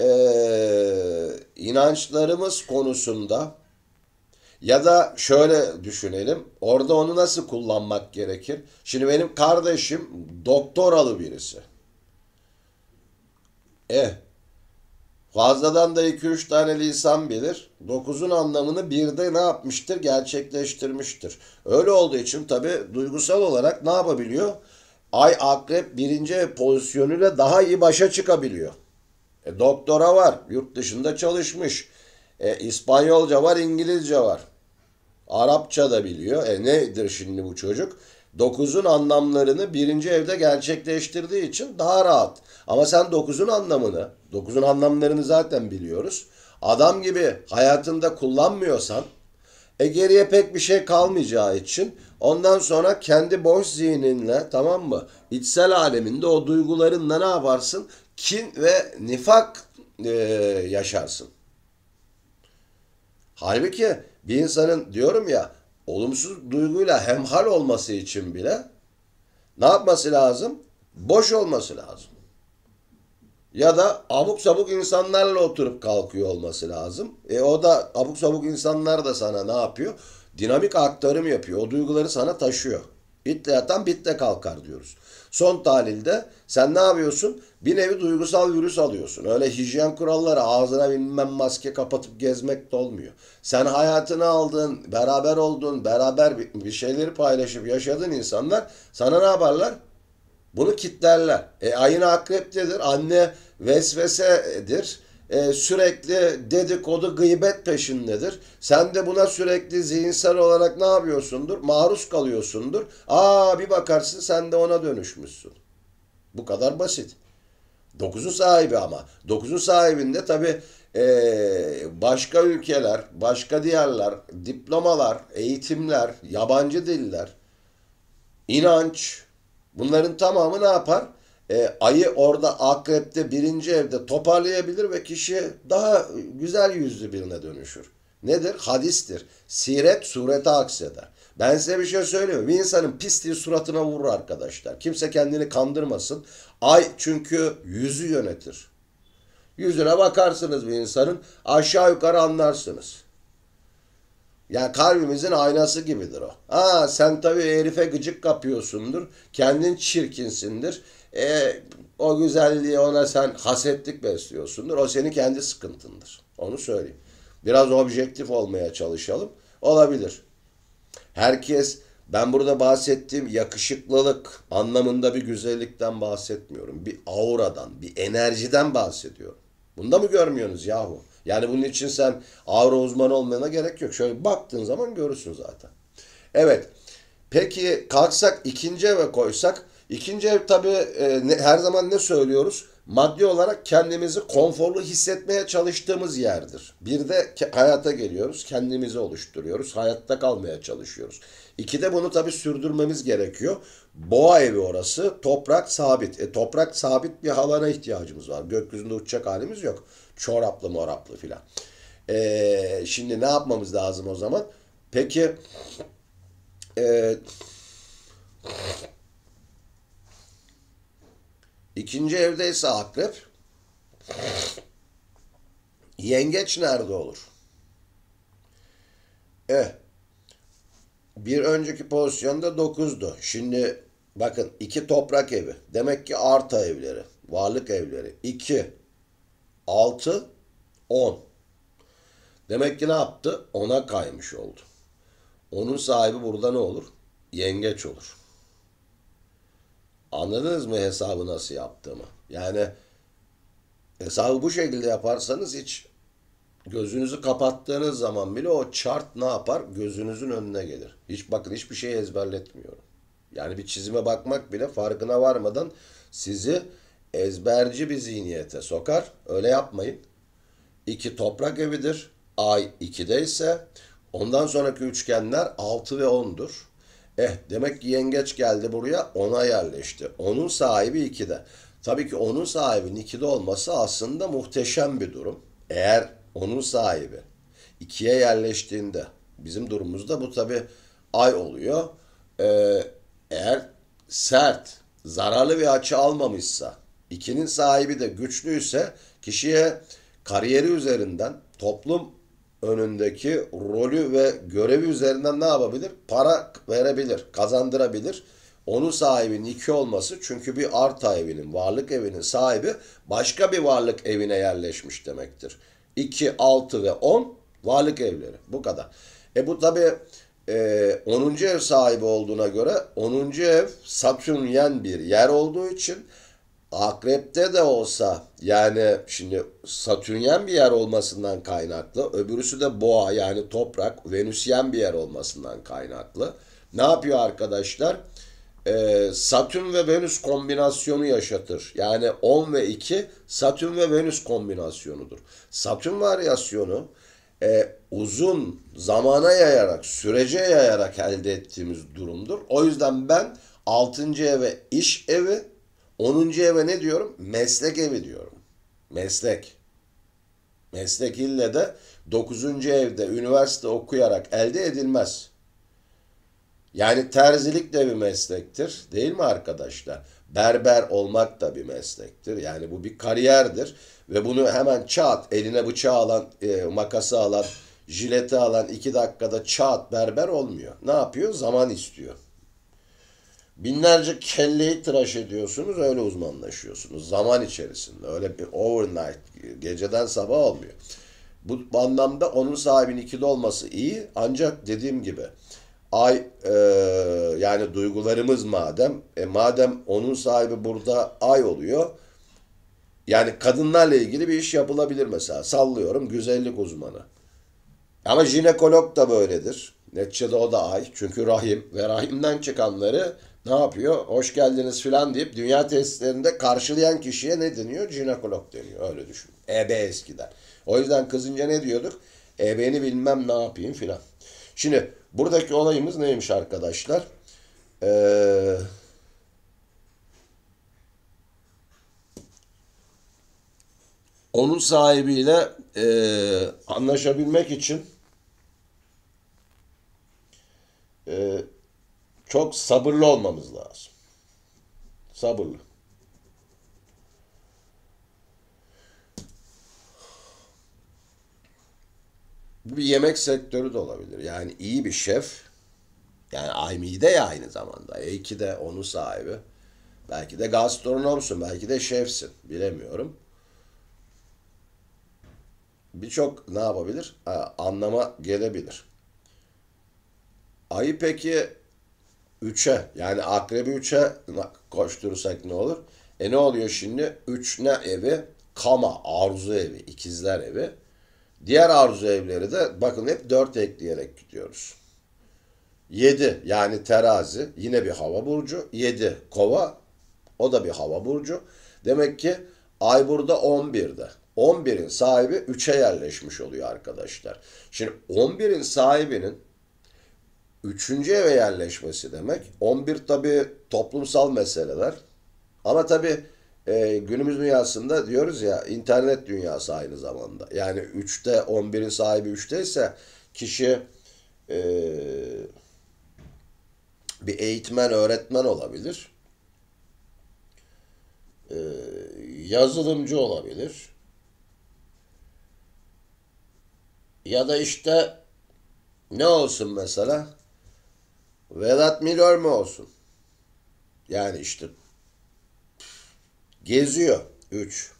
Ee, inançlarımız konusunda ya da şöyle düşünelim. Orada onu nasıl kullanmak gerekir? Şimdi benim kardeşim doktoralı birisi. E Fazladan da 2-3 tane lisan bilir. 9'un anlamını bir de ne yapmıştır? Gerçekleştirmiştir. Öyle olduğu için tabi duygusal olarak ne yapabiliyor? Ay akrep birinci pozisyonuyla daha iyi başa çıkabiliyor. E, doktora var, yurt dışında çalışmış. E, İspanyolca var, İngilizce var. Arapça da biliyor. E nedir şimdi bu çocuk? Dokuzun anlamlarını birinci evde gerçekleştirdiği için daha rahat. Ama sen 9'un anlamını, 9'un anlamlarını zaten biliyoruz. Adam gibi hayatında kullanmıyorsan e geriye pek bir şey kalmayacağı için ondan sonra kendi boş zihninle tamam mı? İçsel aleminde o duygularınla ne yaparsın? Kin ve nifak e, yaşarsın. Halbuki bir insanın diyorum ya olumsuz duyguyla hemhal olması için bile ne yapması lazım? Boş olması lazım ya da abuk sabuk insanlarla oturup kalkıyor olması lazım. E o da abuk sabuk insanlar da sana ne yapıyor? Dinamik aktarım yapıyor. O duyguları sana taşıyor. İtle yatan bitle kalkar diyoruz. Son talilde sen ne yapıyorsun? Bir nevi duygusal virüs alıyorsun. Öyle hijyen kuralları ağzına bilmem maske kapatıp gezmek de olmuyor. Sen hayatını aldın, beraber oldun, beraber bir şeyleri paylaşıp yaşadın insanlar sana ne yaparlar? Bunu kitlerler. E ayın akreptedir. Anne vesvesedir. E, sürekli dedikodu, gıybet peşindedir. Sen de buna sürekli zihinsel olarak ne yapıyorsundur? Maruz kalıyorsundur. Aa bir bakarsın sen de ona dönüşmüşsün. Bu kadar basit. Dokuzun sahibi ama. Dokuzun sahibinde tabii ee, başka ülkeler, başka diyarlar, diplomalar, eğitimler, yabancı diller, inanç bunların tamamı ne yapar? e, ayı orada akrepte birinci evde toparlayabilir ve kişi daha güzel yüzlü birine dönüşür. Nedir? Hadistir. Siret surete akseder. Ben size bir şey söyleyeyim. Bir insanın pisliği suratına vurur arkadaşlar. Kimse kendini kandırmasın. Ay çünkü yüzü yönetir. Yüzüne bakarsınız bir insanın aşağı yukarı anlarsınız. Yani kalbimizin aynası gibidir o. Ha sen tabii herife gıcık kapıyorsundur. Kendin çirkinsindir. E, o güzelliği ona sen hasetlik besliyorsundur. O seni kendi sıkıntındır. Onu söyleyeyim. Biraz objektif olmaya çalışalım. Olabilir. Herkes ben burada bahsettiğim yakışıklılık anlamında bir güzellikten bahsetmiyorum. Bir auradan, bir enerjiden bahsediyorum. Bunda mı görmüyorsunuz yahu? Yani bunun için sen aura uzmanı olmana gerek yok. Şöyle baktığın zaman görürsün zaten. Evet. Peki kalksak ikinci eve koysak İkinci ev tabii e, ne, her zaman ne söylüyoruz? Maddi olarak kendimizi konforlu hissetmeye çalıştığımız yerdir. Bir de hayata geliyoruz, kendimizi oluşturuyoruz, hayatta kalmaya çalışıyoruz. İki de bunu tabii sürdürmemiz gerekiyor. Boğa evi orası, toprak sabit. E, toprak sabit bir halana ihtiyacımız var. Gökyüzünde uçacak halimiz yok. Çoraplı moraplı filan. E, şimdi ne yapmamız lazım o zaman? Peki... E, İkinci evdeyse akrep. Yengeç nerede olur? E. Bir önceki pozisyonda 9'du. Şimdi bakın 2 toprak evi. Demek ki arta evleri, varlık evleri. 2, 6, 10. Demek ki ne yaptı? Ona kaymış oldu. Onun sahibi burada ne olur? Yengeç olur. Anladınız mı hesabı nasıl yaptığımı? Yani hesabı bu şekilde yaparsanız hiç gözünüzü kapattığınız zaman bile o chart ne yapar? Gözünüzün önüne gelir. Hiç bakın hiçbir şey ezberletmiyorum. Yani bir çizime bakmak bile farkına varmadan sizi ezberci bir zihniyete sokar. Öyle yapmayın. İki toprak evidir. Ay 2'de ise ondan sonraki üçgenler 6 ve 10'dur. Eh demek ki yengeç geldi buraya ona yerleşti. Onun sahibi 2'de. Tabii ki onun sahibinin 2'de olması aslında muhteşem bir durum. Eğer onun sahibi ikiye yerleştiğinde bizim durumumuzda bu tabii ay oluyor. Ee, eğer sert, zararlı bir açı almamışsa, ikinin sahibi de güçlüyse kişiye kariyeri üzerinden toplum önündeki rolü ve görevi üzerinden ne yapabilir? Para verebilir, kazandırabilir. Onun sahibinin iki olması çünkü bir arta evinin, varlık evinin sahibi başka bir varlık evine yerleşmiş demektir. 2, 6 ve 10 varlık evleri. Bu kadar. E bu tabi e, 10. ev sahibi olduğuna göre 10. ev Satürn yen bir yer olduğu için Akrep'te de olsa yani şimdi Satürnyen bir yer olmasından kaynaklı. Öbürüsü de boğa yani toprak, Venüsyen bir yer olmasından kaynaklı. Ne yapıyor arkadaşlar? Ee, Satürn ve Venüs kombinasyonu yaşatır. Yani 10 ve 2 Satürn ve Venüs kombinasyonudur. Satürn varyasyonu e, uzun zamana yayarak, sürece yayarak elde ettiğimiz durumdur. O yüzden ben 6. eve iş evi, 10. eve ne diyorum? Meslek evi diyorum. Meslek. Meslek ille de 9. evde üniversite okuyarak elde edilmez. Yani terzilik de bir meslektir değil mi arkadaşlar? Berber olmak da bir meslektir. Yani bu bir kariyerdir ve bunu hemen çat eline bıçağı alan, e, makası alan, jileti alan iki dakikada çat berber olmuyor. Ne yapıyor? Zaman istiyor. Binlerce kelleyi tıraş ediyorsunuz öyle uzmanlaşıyorsunuz zaman içerisinde. Öyle bir overnight geceden sabah olmuyor. Bu, anlamda onun sahibinin ikili olması iyi ancak dediğim gibi ay e, yani duygularımız madem e, madem onun sahibi burada ay oluyor yani kadınlarla ilgili bir iş yapılabilir mesela sallıyorum güzellik uzmanı. Ama jinekolog da böyledir. Neticede o da ay. Çünkü rahim ve rahimden çıkanları ne yapıyor? Hoş geldiniz filan deyip dünya testlerinde karşılayan kişiye ne deniyor? Jinekolog deniyor. Öyle düşün. EB eskiden. O yüzden kızınca ne diyorduk? EB'ni bilmem ne yapayım filan. Şimdi buradaki olayımız neymiş arkadaşlar? Eee... onun sahibiyle e, anlaşabilmek için e, çok sabırlı olmamız lazım. Sabırlı. Bu bir yemek sektörü de olabilir. Yani iyi bir şef, yani IMI de ya aynı zamanda. e de onun sahibi. Belki de gastronomsun, belki de şefsin. Bilemiyorum. Birçok ne yapabilir? Ha, anlama gelebilir. Ayı peki 3'e yani akrebi 3'e koşturursak ne olur? E ne oluyor şimdi? 3 ne evi? Kama, arzu evi, ikizler evi. Diğer arzu evleri de bakın hep 4 ekleyerek gidiyoruz. 7 yani terazi yine bir hava burcu. 7 kova o da bir hava burcu. Demek ki ay burada 11'de. 11'in sahibi 3'e yerleşmiş oluyor arkadaşlar. Şimdi 11'in sahibinin Üçüncü eve yerleşmesi demek. 11 tabi toplumsal meseleler. Ama tabi e, günümüz dünyasında diyoruz ya internet dünyası aynı zamanda. Yani 3'te 11'in sahibi 3'te ise kişi e, bir eğitmen, öğretmen olabilir. E, yazılımcı olabilir. Ya da işte ne olsun mesela? Vedat Milor mu olsun? Yani işte geziyor. Üç.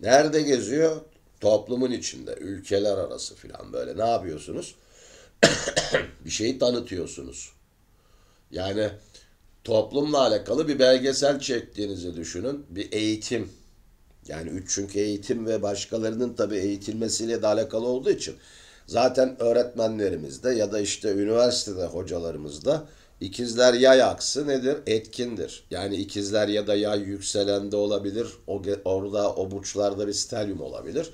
Nerede geziyor? Toplumun içinde, ülkeler arası filan böyle. Ne yapıyorsunuz? bir şeyi tanıtıyorsunuz. Yani toplumla alakalı bir belgesel çektiğinizi düşünün. Bir eğitim. Yani üç çünkü eğitim ve başkalarının tabii eğitilmesiyle de alakalı olduğu için Zaten öğretmenlerimizde ya da işte üniversitede hocalarımızda ikizler yay aksı nedir? Etkindir. Yani ikizler ya da yay yükselende olabilir. O, orada o burçlarda bir stelyum olabilir.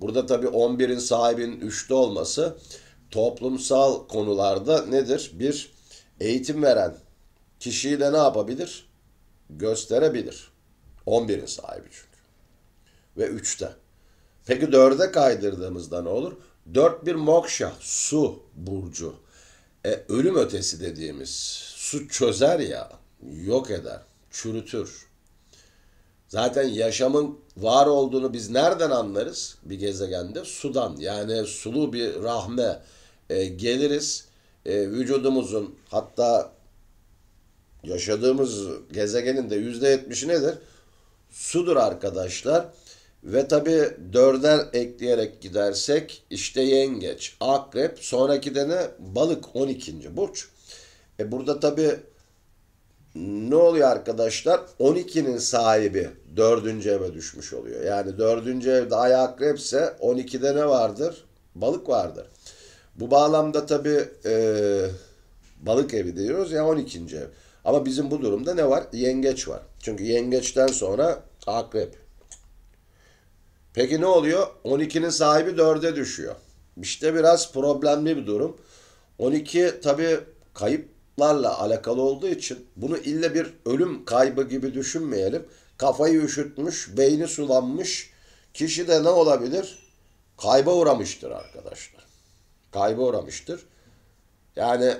Burada tabii 11'in sahibinin 3'te olması toplumsal konularda nedir? Bir eğitim veren kişiyi de ne yapabilir? Gösterebilir. 11'in sahibi çünkü. Ve 3'te. Peki 4'e kaydırdığımızda ne olur? Dört bir mokşa, su burcu. E, ölüm ötesi dediğimiz su çözer ya, yok eder, çürütür. Zaten yaşamın var olduğunu biz nereden anlarız bir gezegende? Sudan yani sulu bir rahme e, geliriz. E, vücudumuzun hatta yaşadığımız gezegenin de yüzde yetmişi nedir? Sudur arkadaşlar. Ve tabi dörder ekleyerek gidersek işte yengeç, akrep, sonraki de ne? Balık 12. burç. E burada tabi ne oluyor arkadaşlar? 12'nin sahibi dördüncü eve düşmüş oluyor. Yani dördüncü evde ay akrepse 12'de ne vardır? Balık vardır. Bu bağlamda tabi e, balık evi diyoruz ya 12. ev. Ama bizim bu durumda ne var? Yengeç var. Çünkü yengeçten sonra akrep. Peki ne oluyor? 12'nin sahibi 4'e düşüyor. İşte biraz problemli bir durum. 12 tabii kayıplarla alakalı olduğu için bunu ille bir ölüm kaybı gibi düşünmeyelim. Kafayı üşütmüş, beyni sulanmış kişi de ne olabilir? Kayba uğramıştır arkadaşlar. Kayba uğramıştır. Yani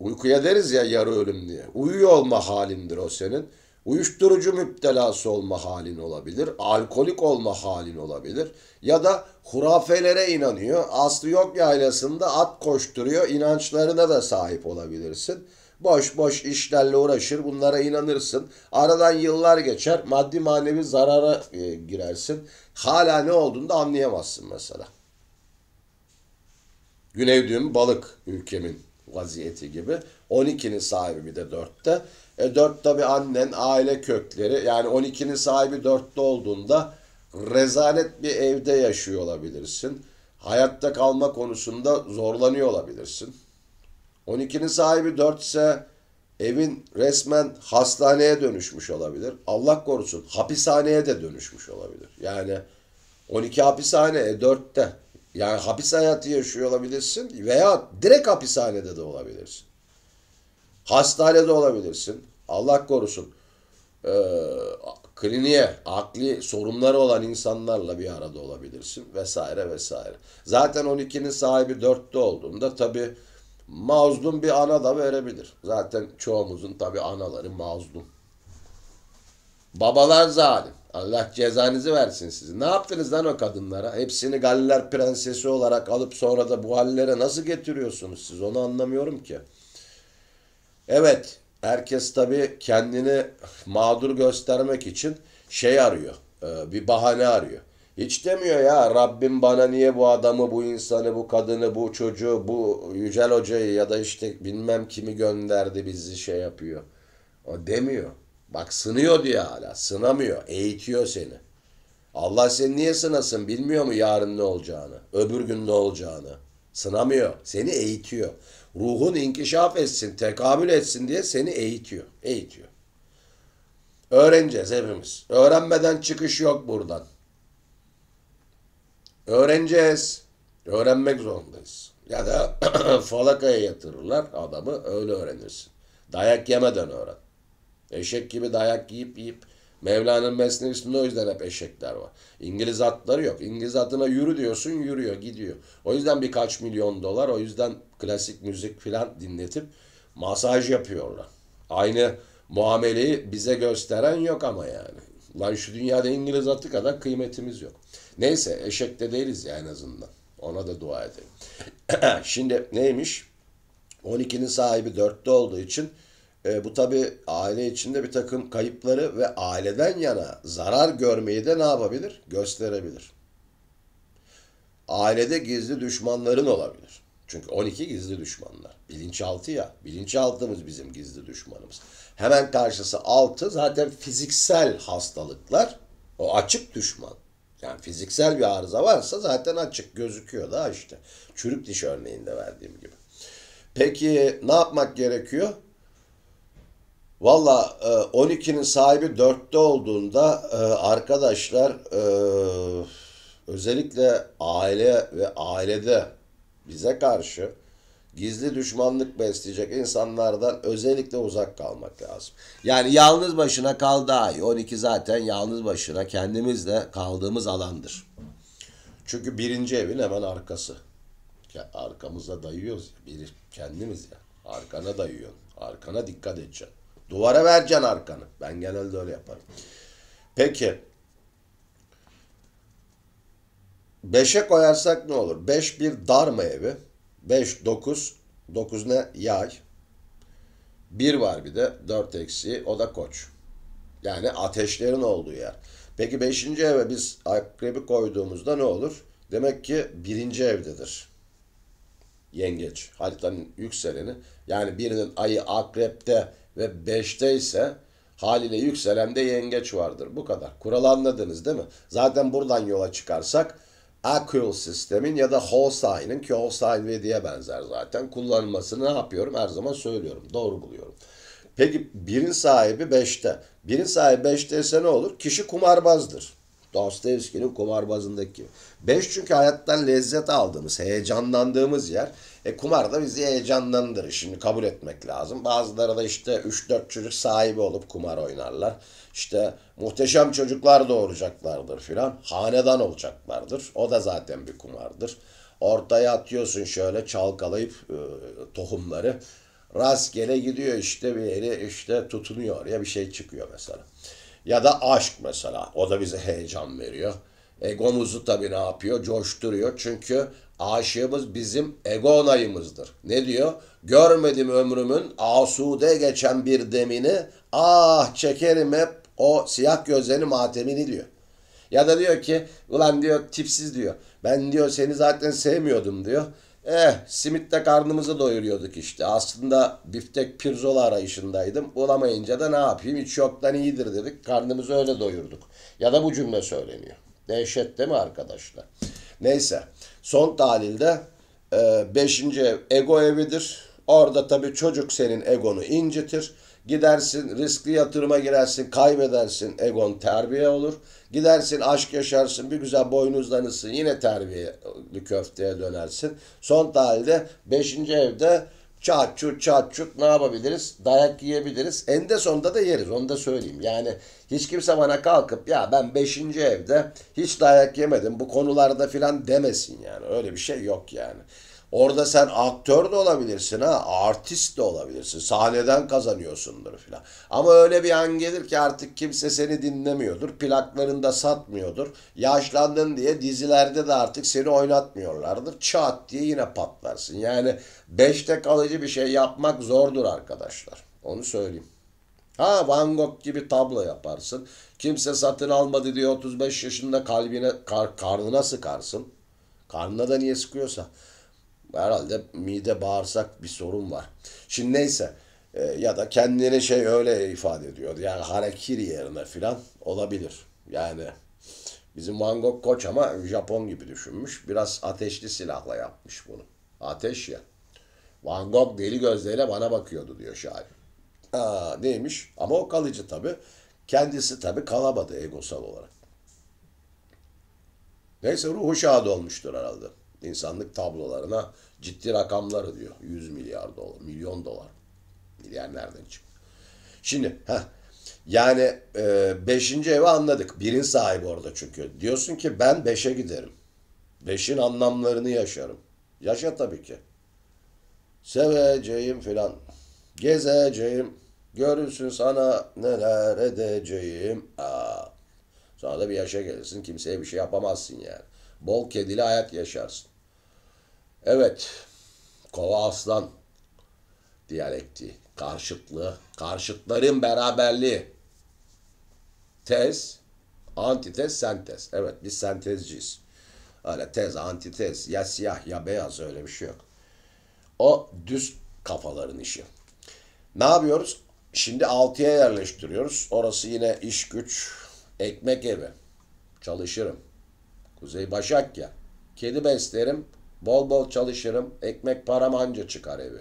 uykuya deriz ya yarı ölüm diye. Uyuyor olma halindir o senin uyuşturucu müptelası olma halin olabilir, alkolik olma halin olabilir ya da hurafelere inanıyor. Aslı yok yaylasında at koşturuyor, inançlarına da sahip olabilirsin. Boş boş işlerle uğraşır, bunlara inanırsın. Aradan yıllar geçer, maddi manevi zarara e, girersin. Hala ne olduğunu da anlayamazsın mesela. Güney balık ülkemin vaziyeti gibi. 12'nin sahibi bir de 4'te. E 4 tabi annen, aile kökleri. Yani 12'nin sahibi dörtte olduğunda rezalet bir evde yaşıyor olabilirsin. Hayatta kalma konusunda zorlanıyor olabilirsin. 12'nin sahibi dörtse evin resmen hastaneye dönüşmüş olabilir. Allah korusun hapishaneye de dönüşmüş olabilir. Yani 12 hapishane, e dörtte Yani hapis hayatı yaşıyor olabilirsin veya direkt hapishanede de olabilirsin. Hastanede olabilirsin. Allah korusun. Ee, kliniğe, akli sorunları olan insanlarla bir arada olabilirsin vesaire vesaire. Zaten 12'nin sahibi 4'te olduğunda tabi mazlum bir ana da verebilir. Zaten çoğumuzun tabi anaları mazlum. Babalar zalim. Allah cezanızı versin sizi. Ne yaptınız lan o kadınlara? Hepsini Galler prensesi olarak alıp sonra da bu hallere nasıl getiriyorsunuz siz? Onu anlamıyorum ki. Evet herkes tabii kendini mağdur göstermek için şey arıyor. E, bir bahane arıyor. Hiç demiyor ya Rabbim bana niye bu adamı, bu insanı, bu kadını, bu çocuğu, bu Yücel Hoca'yı ya da işte bilmem kimi gönderdi bizi şey yapıyor. O demiyor. Bak sınıyor diye hala. Sınamıyor. Eğitiyor seni. Allah seni niye sınasın? Bilmiyor mu yarın ne olacağını? Öbür gün ne olacağını? Sınamıyor. Seni eğitiyor ruhun inkişaf etsin, tekamül etsin diye seni eğitiyor. Eğitiyor. Öğreneceğiz hepimiz. Öğrenmeden çıkış yok buradan. Öğreneceğiz. Öğrenmek zorundayız. Ya da falakaya yatırırlar adamı öyle öğrenirsin. Dayak yemeden öğren. Eşek gibi dayak yiyip yiyip Mevla'nın mesnevi o yüzden hep eşekler var. İngiliz atları yok. İngiliz adına yürü diyorsun yürüyor gidiyor. O yüzden birkaç milyon dolar o yüzden klasik müzik filan dinletip masaj yapıyorlar. Aynı muameleyi bize gösteren yok ama yani. Lan şu dünyada İngiliz atı kadar kıymetimiz yok. Neyse eşekte de değiliz ya en azından. Ona da dua edelim. Şimdi neymiş? 12'nin sahibi 4'te olduğu için e, bu tabi aile içinde bir takım kayıpları ve aileden yana zarar görmeyi de ne yapabilir? Gösterebilir. Ailede gizli düşmanların olabilir. Çünkü 12 gizli düşmanlar. Bilinçaltı ya. Bilinçaltımız bizim gizli düşmanımız. Hemen karşısı 6 zaten fiziksel hastalıklar. O açık düşman. Yani fiziksel bir arıza varsa zaten açık gözüküyor da işte. Çürük diş örneğinde verdiğim gibi. Peki ne yapmak gerekiyor? Valla 12'nin e, sahibi 4'te olduğunda e, arkadaşlar e, özellikle aile ve ailede bize karşı gizli düşmanlık besleyecek insanlardan özellikle uzak kalmak lazım. Yani yalnız başına kal daha iyi. 12 zaten yalnız başına kendimizle kaldığımız alandır. Çünkü birinci evin hemen arkası. Arkamıza dayıyoruz. Ya, biri kendimiz ya. Arkana dayıyorsun. Arkana dikkat edeceksin. Duvara vereceksin arkanı. Ben genelde öyle yaparım. Peki. beşe koyarsak ne olur? Beş bir darma evi. Beş dokuz dokuz ne? Yay. Bir var bir de. dört eksi. O da koç. Yani ateşlerin olduğu yer. Peki beşinci eve biz akrebi koyduğumuzda ne olur? Demek ki birinci evdedir. Yengeç. Haritanın yükseleni. Yani birinin ayı akrepte ve beşte ise haliyle yükselende yengeç vardır. Bu kadar. Kural anladınız değil mi? Zaten buradan yola çıkarsak Akül sistemin ya da Holstein'in ki Holstein VD'ye benzer zaten kullanılmasını ne yapıyorum? Her zaman söylüyorum. Doğru buluyorum. Peki birin sahibi 5'te. Birin sahibi 5'te ise ne olur? Kişi kumarbazdır. Dostoyevski'nin kumarbazındaki gibi. Beş çünkü hayattan lezzet aldığımız, heyecanlandığımız yer. E kumar da bizi heyecanlandırır. Şimdi kabul etmek lazım. Bazıları da işte 3-4 çocuk sahibi olup kumar oynarlar. İşte muhteşem çocuklar doğuracaklardır filan. Hanedan olacaklardır. O da zaten bir kumardır. Ortaya atıyorsun şöyle çalkalayıp e, tohumları. Rastgele gidiyor işte bir yeri işte tutunuyor ya bir şey çıkıyor mesela. Ya da aşk mesela. O da bize heyecan veriyor. Egomuzu tabii ne yapıyor? Coşturuyor. Çünkü aşığımız bizim ego onayımızdır. Ne diyor? Görmedim ömrümün asude geçen bir demini. Ah çekerim hep o siyah gözlerini matemini diyor. Ya da diyor ki ulan diyor tipsiz diyor. Ben diyor seni zaten sevmiyordum diyor. Eh simitle karnımızı doyuruyorduk işte. Aslında biftek pirzola arayışındaydım. bulamayınca da ne yapayım hiç yoktan iyidir dedik. Karnımızı öyle doyurduk. Ya da bu cümle söyleniyor. Dehşet değil mi arkadaşlar? Neyse son tahlilde e, beşinci ego evidir. Orada tabii çocuk senin egonu incitir. Gidersin riskli yatırıma girersin kaybedersin egon terbiye olur. Gidersin aşk yaşarsın bir güzel boynuzlanırsın yine terbiyeli köfteye dönersin. Son tahlilde beşinci evde çatçut çatçut ne yapabiliriz? Dayak yiyebiliriz. En de sonunda da yeriz onu da söyleyeyim. Yani hiç kimse bana kalkıp ya ben beşinci evde hiç dayak yemedim bu konularda filan demesin yani. Öyle bir şey yok yani. Orada sen aktör de olabilirsin ha, artist de olabilirsin. Sahneden kazanıyorsundur filan. Ama öyle bir an gelir ki artık kimse seni dinlemiyordur. Plaklarını da satmıyordur. Yaşlandın diye dizilerde de artık seni oynatmıyorlardır. Çat diye yine patlarsın. Yani beşte kalıcı bir şey yapmak zordur arkadaşlar. Onu söyleyeyim. Ha Van Gogh gibi tablo yaparsın. Kimse satın almadı diye 35 yaşında kalbine kar, karnına sıkarsın. Karnına da niye sıkıyorsa herhalde mide bağırsak bir sorun var. Şimdi neyse e, ya da kendini şey öyle ifade ediyordu. Yani harekiri yerine filan olabilir. Yani bizim Van Gogh koç ama Japon gibi düşünmüş. Biraz ateşli silahla yapmış bunu. Ateş ya. Van Gogh deli gözleriyle bana bakıyordu diyor şair. Aa, neymiş? Ama o kalıcı tabi. Kendisi tabi kalamadı egosal olarak. Neyse ruhu şad olmuştur herhalde. İnsanlık tablolarına Ciddi rakamları diyor. 100 milyar dolar, milyon dolar. Milyar nereden çıktı? Şimdi heh, yani e, beşinci evi anladık. Birin sahibi orada çünkü. Diyorsun ki ben beşe giderim. Beşin anlamlarını yaşarım. Yaşa tabii ki. Seveceğim filan. Gezeceğim. görünsün sana neler edeceğim. Aa. Sonra da bir yaşa gelirsin. Kimseye bir şey yapamazsın yani. Bol kedili hayat yaşarsın. Evet, kova aslan diyalekti, karşıtlığı, karşıtların beraberliği, tez, antitez, sentez. Evet, biz sentezciyiz. Öyle tez, antitez, ya siyah ya beyaz öyle bir şey yok. O düz kafaların işi. Ne yapıyoruz? Şimdi 6'ya yerleştiriyoruz. Orası yine iş güç, ekmek evi. Çalışırım. Kuzey Başak ya. Kedi beslerim. Bol bol çalışırım. Ekmek param anca çıkar evi.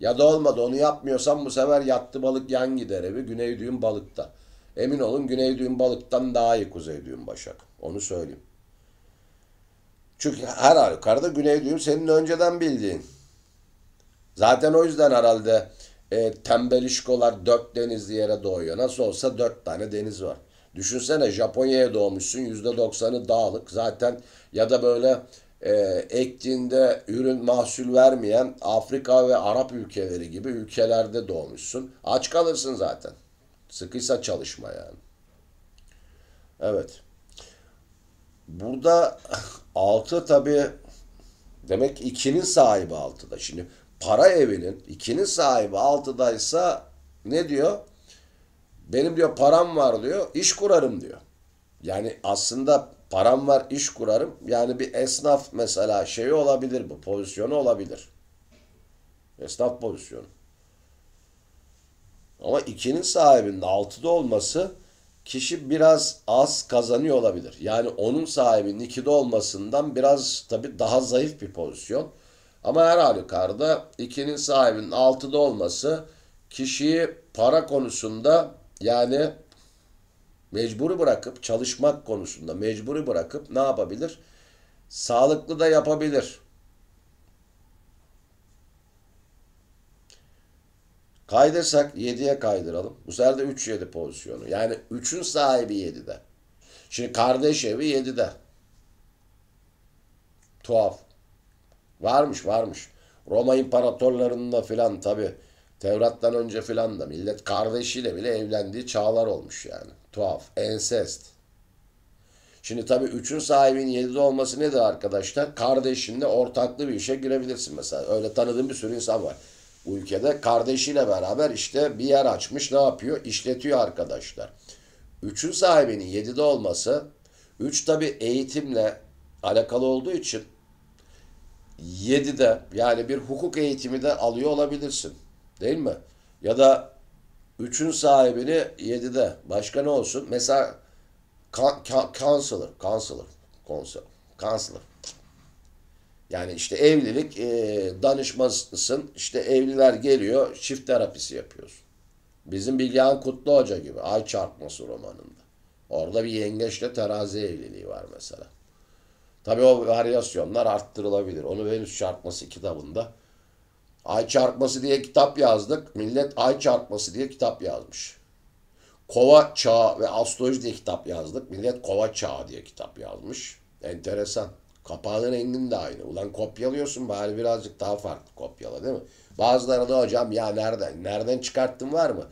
Ya da olmadı onu yapmıyorsam bu sefer yattı balık yan gider evi. Güney düğün balıkta. Emin olun güney düğün balıktan daha iyi kuzey düğün başak. Onu söyleyeyim. Çünkü her halükarda güney düğüm senin önceden bildiğin. Zaten o yüzden herhalde e, tembelişkolar dört denizli yere doğuyor. Nasıl olsa dört tane deniz var. Düşünsene Japonya'ya doğmuşsun yüzde doksanı dağlık zaten ya da böyle e, ektiğinde ürün mahsul vermeyen Afrika ve Arap ülkeleri gibi ülkelerde doğmuşsun. Aç kalırsın zaten. Sıkıysa çalışma yani. Evet. Burada altı tabi demek ikinin sahibi altıda. Şimdi para evinin ikinin sahibi altıdaysa ne diyor? Benim diyor param var diyor. iş kurarım diyor. Yani aslında param var iş kurarım. Yani bir esnaf mesela şeyi olabilir bu pozisyonu olabilir. Esnaf pozisyonu. Ama ikinin sahibinin altıda olması kişi biraz az kazanıyor olabilir. Yani onun sahibinin ikide olmasından biraz tabii daha zayıf bir pozisyon. Ama her halükarda ikinin sahibinin altıda olması kişiyi para konusunda yani mecburi bırakıp çalışmak konusunda mecburi bırakıp ne yapabilir? Sağlıklı da yapabilir. Kaydırsak 7'ye kaydıralım. Bu sefer de 3-7 pozisyonu. Yani 3'ün sahibi 7'de. Şimdi kardeş evi 7'de. Tuhaf. Varmış varmış. Roma imparatorlarında filan tabi. Tevrat'tan önce filan da millet kardeşiyle bile evlendiği çağlar olmuş yani. Tuhaf. Ensest. Şimdi tabii üçün sahibinin yedide olması nedir arkadaşlar? Kardeşinle ortaklı bir işe girebilirsin mesela. Öyle tanıdığım bir sürü insan var. Bu ülkede kardeşiyle beraber işte bir yer açmış ne yapıyor? İşletiyor arkadaşlar. Üçün sahibinin yedide olması, üç tabii eğitimle alakalı olduğu için 7'de yani bir hukuk eğitimi de alıyor olabilirsin. Değil mi? Ya da üçün sahibini yedide Başka ne olsun? Mesela counselor, counselor, counselor, counselor. Yani işte evlilik e, danışmasısın. İşte evliler geliyor, çift terapisi yapıyorsun. Bizim Bilgehan Kutlu Hoca gibi Ay Çarpması romanında. Orada bir yengeçle terazi evliliği var mesela. Tabii o varyasyonlar arttırılabilir. Onu Venüs Çarpması kitabında Ay çarpması diye kitap yazdık. Millet ay çarpması diye kitap yazmış. Kova çağı ve astroloji diye kitap yazdık. Millet kova çağı diye kitap yazmış. Enteresan. Kapağının rengini de aynı. Ulan kopyalıyorsun bari birazcık daha farklı kopyala değil mi? Bazıları da hocam ya nereden? Nereden çıkarttın var mı?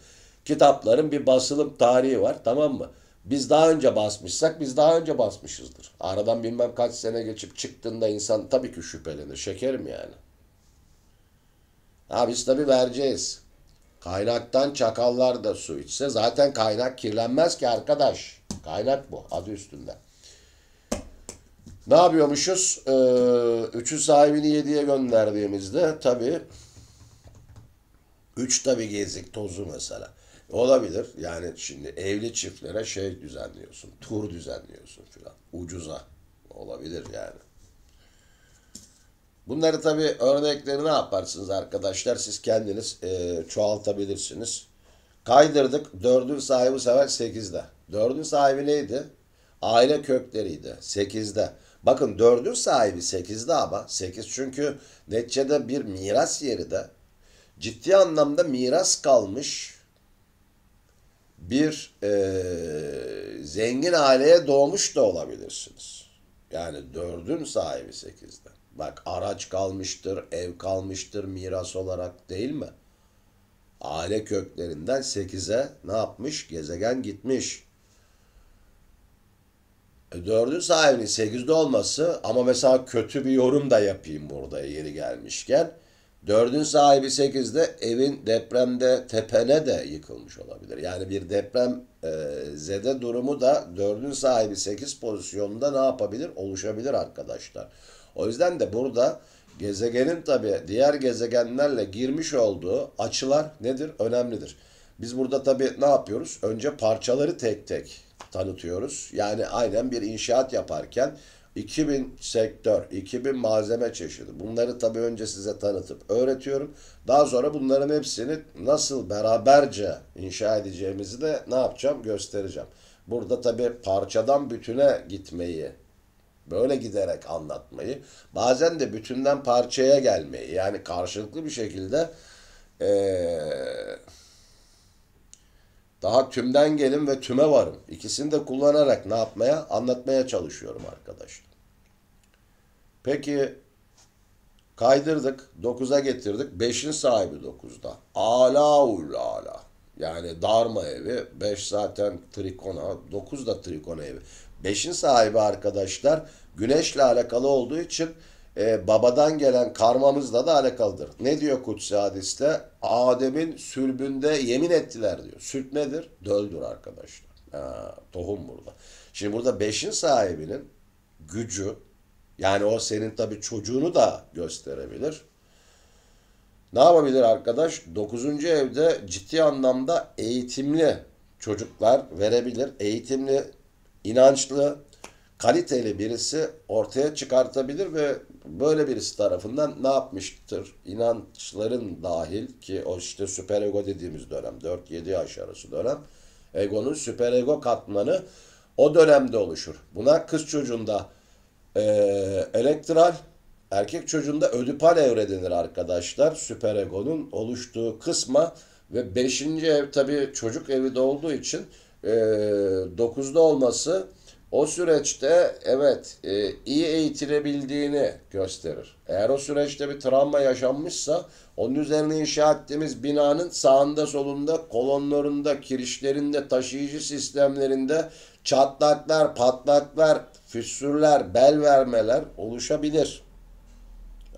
Kitapların bir basılım tarihi var tamam mı? Biz daha önce basmışsak biz daha önce basmışızdır. Aradan bilmem kaç sene geçip çıktığında insan tabii ki şüphelenir. Şekerim yani. Ha biz tabii vereceğiz. Kaynaktan çakallar da su içse zaten kaynak kirlenmez ki arkadaş. Kaynak bu adı üstünde. Ne yapıyormuşuz? Ee, üçü sahibini yediye gönderdiğimizde tabii üç tabii gezik tozu mesela. Olabilir. Yani şimdi evli çiftlere şey düzenliyorsun. Tur düzenliyorsun filan. Ucuza. Olabilir yani. Bunları tabii örnekleri ne yaparsınız arkadaşlar? Siz kendiniz e, çoğaltabilirsiniz. Kaydırdık. dördün sahibi sefer sekizde. Dördün sahibi neydi? Aile kökleriydi. sekizde. Bakın dördün sahibi sekizde ama sekiz çünkü neticede bir miras yeri de ciddi anlamda miras kalmış bir e, zengin aileye doğmuş da olabilirsiniz. Yani dördün sahibi sekizde. Bak araç kalmıştır, ev kalmıştır miras olarak değil mi? Aile köklerinden 8'e ne yapmış? Gezegen gitmiş. E, dördün sahibinin sekizde olması ama mesela kötü bir yorum da yapayım burada yeri gelmişken. Dördün sahibi sekizde evin depremde tepene de yıkılmış olabilir. Yani bir deprem e, zede durumu da dördün sahibi sekiz pozisyonunda ne yapabilir? Oluşabilir arkadaşlar. O yüzden de burada gezegenin tabi diğer gezegenlerle girmiş olduğu açılar nedir? Önemlidir. Biz burada tabi ne yapıyoruz? Önce parçaları tek tek tanıtıyoruz. Yani aynen bir inşaat yaparken 2000 sektör, 2000 malzeme çeşidi. Bunları tabi önce size tanıtıp öğretiyorum. Daha sonra bunların hepsini nasıl beraberce inşa edeceğimizi de ne yapacağım göstereceğim. Burada tabi parçadan bütüne gitmeyi Böyle giderek anlatmayı, bazen de bütünden parçaya gelmeyi, yani karşılıklı bir şekilde ee, daha tümden gelin ve tüme varım. ikisini de kullanarak ne yapmaya? Anlatmaya çalışıyorum arkadaşlar. Peki kaydırdık, 9'a getirdik. 5'in sahibi 9'da. Ala ulala Yani darma evi, 5 zaten trikona, 9 da trikona evi. Beşin sahibi arkadaşlar güneşle alakalı olduğu için e, babadan gelen karmamızla da alakalıdır. Ne diyor Kutsi hadiste? Adem'in sülbünde yemin ettiler diyor. Süt nedir? Döldür arkadaşlar. Ha, tohum burada. Şimdi burada beşin sahibinin gücü yani o senin tabii çocuğunu da gösterebilir. Ne yapabilir arkadaş? Dokuzuncu evde ciddi anlamda eğitimli çocuklar verebilir. Eğitimli inançlı, kaliteli birisi ortaya çıkartabilir ve böyle birisi tarafından ne yapmıştır? İnançların dahil ki o işte süper ego dediğimiz dönem 4-7 yaş arası dönem egonun süper ego katmanı o dönemde oluşur. Buna kız çocuğunda e, elektral erkek çocuğunda ödüpal evre denir arkadaşlar. Süper egonun oluştuğu kısma ve 5. ev tabii çocuk evi de olduğu için 9'da ee, olması o süreçte evet e, iyi eğitilebildiğini gösterir. Eğer o süreçte bir travma yaşanmışsa onun üzerine inşa ettiğimiz binanın sağında solunda kolonlarında, kirişlerinde, taşıyıcı sistemlerinde çatlaklar, patlaklar, füsürler, bel vermeler oluşabilir.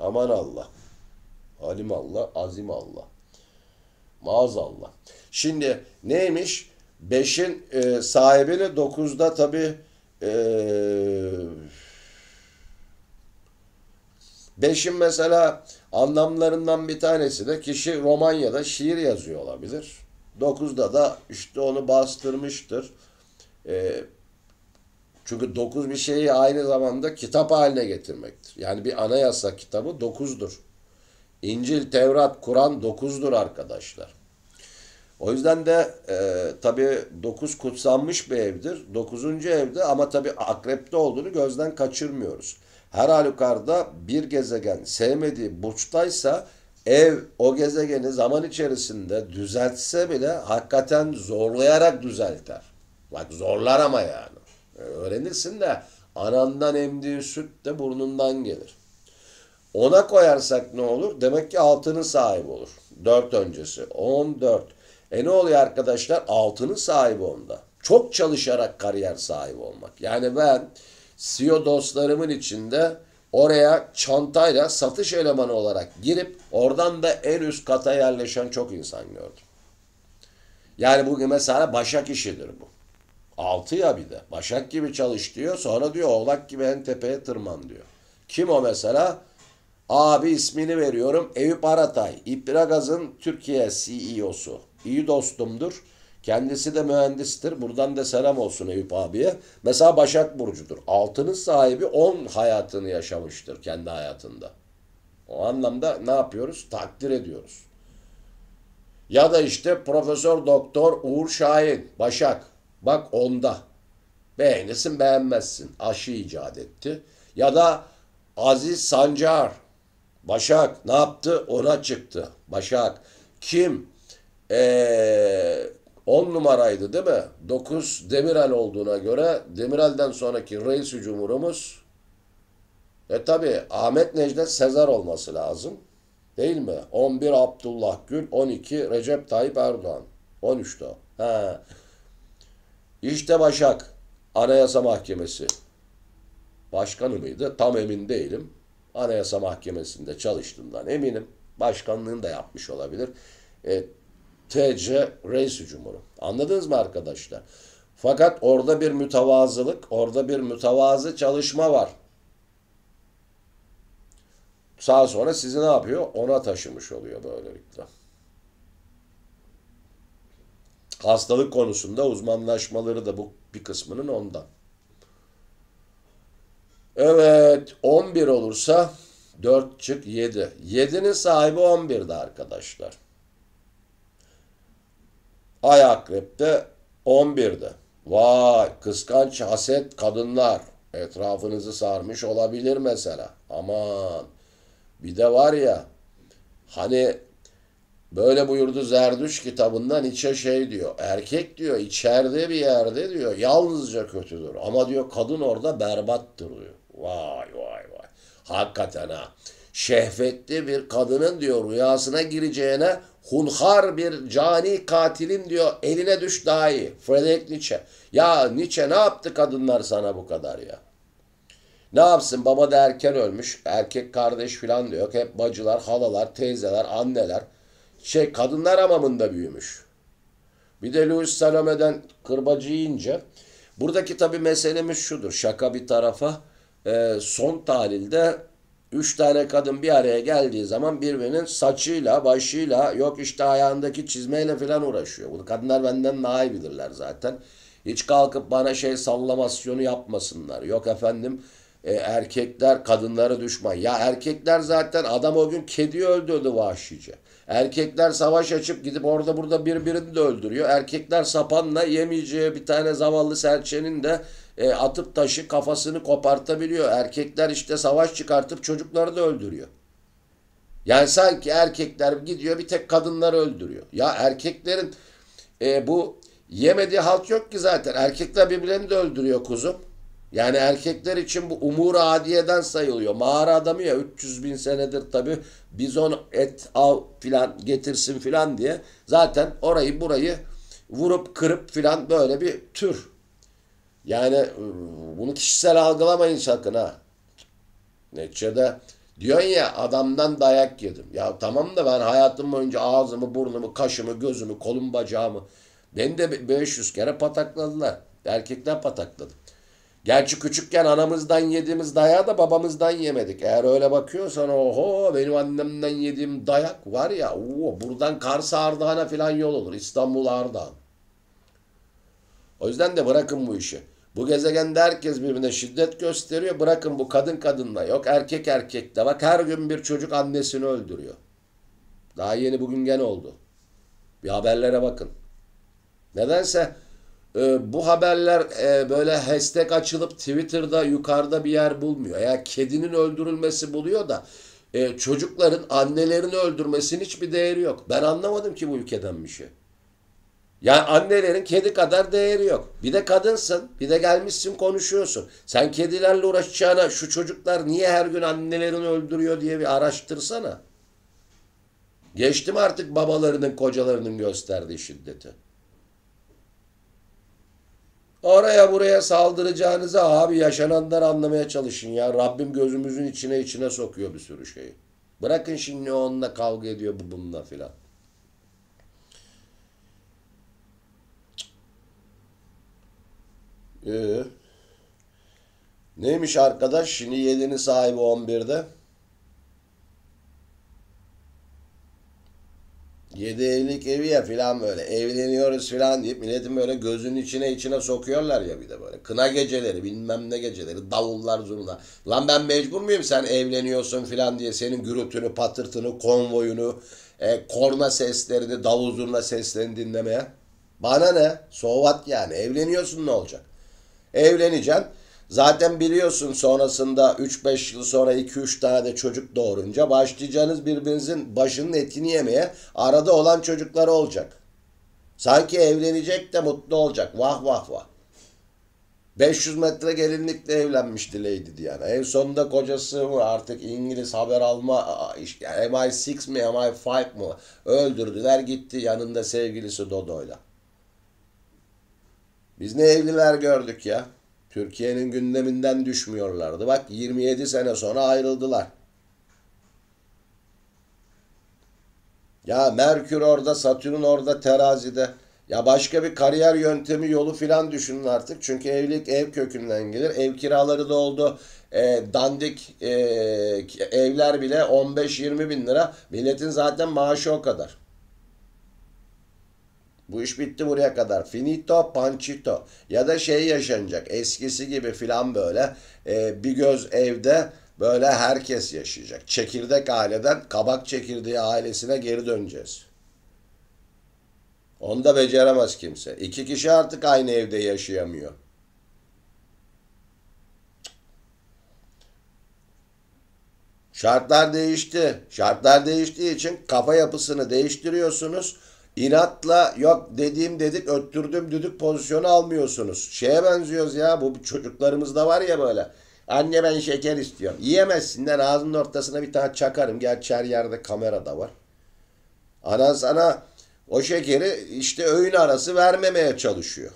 Aman Allah. Alim Allah, azim Allah. Maazallah. Şimdi neymiş? Beşin e, sahibini dokuzda tabi e, 5'in mesela anlamlarından bir tanesi de kişi Romanya'da şiir yazıyor olabilir. Dokuzda da işte onu bastırmıştır. E, çünkü dokuz bir şeyi aynı zamanda kitap haline getirmektir. Yani bir anayasa kitabı dokuzdur. İncil, Tevrat, Kur'an dokuzdur arkadaşlar. O yüzden de e, tabii 9 kutsanmış bir evdir. dokuzuncu evde ama tabii akrepte olduğunu gözden kaçırmıyoruz. Her halükarda bir gezegen sevmediği burçtaysa ev o gezegeni zaman içerisinde düzeltse bile hakikaten zorlayarak düzelter. Bak zorlar ama yani. E, öğrenirsin de anandan emdiği süt de burnundan gelir. Ona koyarsak ne olur? Demek ki altının sahibi olur. Dört öncesi. on dört. E ne oluyor arkadaşlar? Altının sahibi onda. Çok çalışarak kariyer sahibi olmak. Yani ben CEO dostlarımın içinde oraya çantayla satış elemanı olarak girip oradan da en üst kata yerleşen çok insan gördüm. Yani bugün mesela başak işidir bu. Altı ya bir de. Başak gibi çalış diyor. Sonra diyor oğlak gibi en tepeye tırman diyor. Kim o mesela? Abi ismini veriyorum. Eyüp Aratay. İpragaz'ın Türkiye CEO'su iyi dostumdur. Kendisi de mühendistir. Buradan da selam olsun Eyüp abiye. Mesela Başak Burcu'dur. Altının sahibi 10 hayatını yaşamıştır kendi hayatında. O anlamda ne yapıyoruz? Takdir ediyoruz. Ya da işte Profesör Doktor Uğur Şahin, Başak. Bak onda. Beğenirsin beğenmezsin. Aşı icat etti. Ya da Aziz Sancar. Başak ne yaptı? Ona çıktı. Başak. Kim? ee, 10 numaraydı değil mi? 9 Demirel olduğuna göre Demirel'den sonraki reis cumhurumuz e tabi Ahmet Necdet Sezer olması lazım. Değil mi? 11 Abdullah Gül, 12 Recep Tayyip Erdoğan. 13'te o. İşte Başak Anayasa Mahkemesi başkanı mıydı? Tam emin değilim. Anayasa Mahkemesi'nde çalıştığından eminim. Başkanlığını da yapmış olabilir. E, TC Reis cumhuru. Anladınız mı arkadaşlar? Fakat orada bir mütevazılık, orada bir mütevazı çalışma var. Sağ sonra sizi ne yapıyor? Ona taşımış oluyor böylelikle. Hastalık konusunda uzmanlaşmaları da bu bir kısmının ondan. Evet 11 olursa 4 çık 7. 7'nin sahibi 11'di arkadaşlar. Ay akrepte 11'de. Vay kıskanç haset kadınlar etrafınızı sarmış olabilir mesela. Aman bir de var ya hani böyle buyurdu Zerdüş kitabından içe şey diyor. Erkek diyor içeride bir yerde diyor yalnızca kötüdür ama diyor kadın orada berbattır diyor. Vay vay vay. Hakikaten ha. Şehvetli bir kadının diyor rüyasına gireceğine hunhar bir cani katilim diyor eline düş daha iyi. Friedrich Nietzsche. Ya Nietzsche ne yaptı kadınlar sana bu kadar ya? Ne yapsın baba da erken ölmüş. Erkek kardeş filan diyor. Hep bacılar, halalar, teyzeler, anneler. Şey kadınlar amamında büyümüş. Bir de Louis Salome'den kırbacı yiyince. Buradaki tabii meselemiz şudur. Şaka bir tarafa. Ee, son tahlilde Üç tane kadın bir araya geldiği zaman birbirinin saçıyla, başıyla, yok işte ayağındaki çizmeyle falan uğraşıyor. Bu kadınlar benden daha iyi bilirler zaten. Hiç kalkıp bana şey sallamasyonu yapmasınlar. Yok efendim e, erkekler kadınlara düşman. Ya erkekler zaten adam o gün kedi öldürdü vahşice. Erkekler savaş açıp gidip orada burada birbirini de öldürüyor. Erkekler sapanla yemeyeceği bir tane zavallı serçenin de e, atıp taşı kafasını kopartabiliyor. Erkekler işte savaş çıkartıp çocukları da öldürüyor. Yani sanki erkekler gidiyor bir tek kadınları öldürüyor. Ya erkeklerin e, bu yemediği halk yok ki zaten. Erkekler birbirlerini de öldürüyor kuzum. Yani erkekler için bu umur adiyeden sayılıyor. Mağara adamı ya 300 bin senedir tabi biz bizon et al filan getirsin filan diye zaten orayı burayı vurup kırıp filan böyle bir tür yani ıı, bunu kişisel algılamayın sakın ha. Neticede diyorsun ya adamdan dayak yedim. Ya tamam da ben hayatım boyunca ağzımı, burnumu, kaşımı, gözümü, kolum, bacağımı ben de 500 kere patakladılar. Erkekler patakladı. Gerçi küçükken anamızdan yediğimiz dayağı da babamızdan yemedik. Eğer öyle bakıyorsan oho benim annemden yediğim dayak var ya oo, buradan Kars Ardahan'a falan yol olur. İstanbul Ardahan. O yüzden de bırakın bu işi. Bu gezegende herkes birbirine şiddet gösteriyor. Bırakın bu kadın kadınla yok. Erkek erkekle. Bak her gün bir çocuk annesini öldürüyor. Daha yeni bugün gene oldu. Bir haberlere bakın. Nedense e, bu haberler e, böyle hashtag açılıp Twitter'da yukarıda bir yer bulmuyor. Ya kedinin öldürülmesi buluyor da e, çocukların annelerini öldürmesinin hiçbir değeri yok. Ben anlamadım ki bu ülkeden bir şey. Yani annelerin kedi kadar değeri yok. Bir de kadınsın, bir de gelmişsin konuşuyorsun. Sen kedilerle uğraşacağına şu çocuklar niye her gün annelerini öldürüyor diye bir araştırsana. Geçtim artık babalarının, kocalarının gösterdiği şiddeti. Oraya buraya saldıracağınıza abi yaşananları anlamaya çalışın ya. Rabbim gözümüzün içine içine sokuyor bir sürü şeyi. Bırakın şimdi onunla kavga ediyor bu bununla filan. Ee, neymiş arkadaş? Şimdi 7'nin sahibi 11'de. 7 evlilik evi ya filan böyle evleniyoruz filan deyip milletin böyle gözünün içine içine sokuyorlar ya bir de böyle. Kına geceleri bilmem ne geceleri davullar zurna. Lan ben mecbur muyum sen evleniyorsun filan diye senin gürültünü patırtını konvoyunu e, korna seslerini davul zurna seslerini dinlemeye. Bana ne? Sovat yani evleniyorsun ne olacak? Evleneceksin. Zaten biliyorsun sonrasında 3-5 yıl sonra 2-3 tane de çocuk doğurunca başlayacağınız birbirinizin başının etini yemeye arada olan çocuklar olacak. Sanki evlenecek de mutlu olacak. Vah vah vah. 500 metre gelinlikle evlenmişti Lady Diana. En sonunda kocası mı artık İngiliz haber alma MI6 mi MI5 mi öldürdüler gitti yanında sevgilisi Dodo'yla. Biz ne evliler gördük ya. Türkiye'nin gündeminden düşmüyorlardı. Bak 27 sene sonra ayrıldılar. Ya Merkür orada, Satürn orada, terazide. Ya başka bir kariyer yöntemi yolu filan düşünün artık. Çünkü evlilik ev kökünden gelir. Ev kiraları da oldu. E, dandik e, evler bile 15-20 bin lira. Milletin zaten maaşı o kadar. Bu iş bitti buraya kadar. Finito pancito. Ya da şey yaşanacak. Eskisi gibi filan böyle e, bir göz evde böyle herkes yaşayacak. Çekirdek aileden kabak çekirdeği ailesine geri döneceğiz. Onu da beceremez kimse. İki kişi artık aynı evde yaşayamıyor. Şartlar değişti. Şartlar değiştiği için kafa yapısını değiştiriyorsunuz inatla yok dediğim dedik öttürdüm düdük pozisyonu almıyorsunuz. Şeye benziyoruz ya bu çocuklarımızda var ya böyle. Anne ben şeker istiyorum. Yiyemezsinler ağzının ortasına bir tane çakarım. Gerçi her yerde kamera da var. Ana sana o şekeri işte öğün arası vermemeye çalışıyor.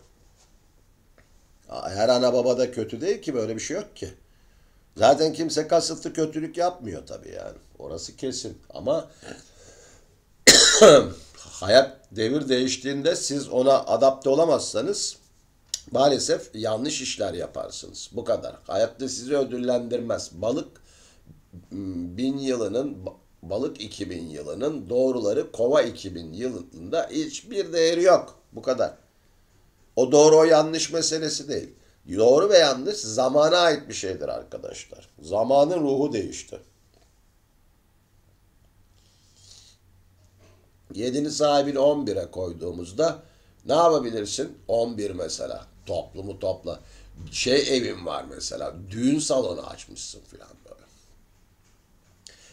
Her ana baba da kötü değil ki böyle bir şey yok ki. Zaten kimse kasıtlı kötülük yapmıyor tabii yani. Orası kesin ama hayat devir değiştiğinde siz ona adapte olamazsanız maalesef yanlış işler yaparsınız. Bu kadar. Hayatta sizi ödüllendirmez. Balık hmm, bin yılının balık 2000 yılının doğruları kova 2000 yılında hiçbir değeri yok. Bu kadar. O doğru o yanlış meselesi değil. Doğru ve yanlış zamana ait bir şeydir arkadaşlar. Zamanın ruhu değişti. 7'ni sahibini 11'e koyduğumuzda ne yapabilirsin? 11 mesela. Toplumu topla. Şey evin var mesela. Düğün salonu açmışsın filan böyle.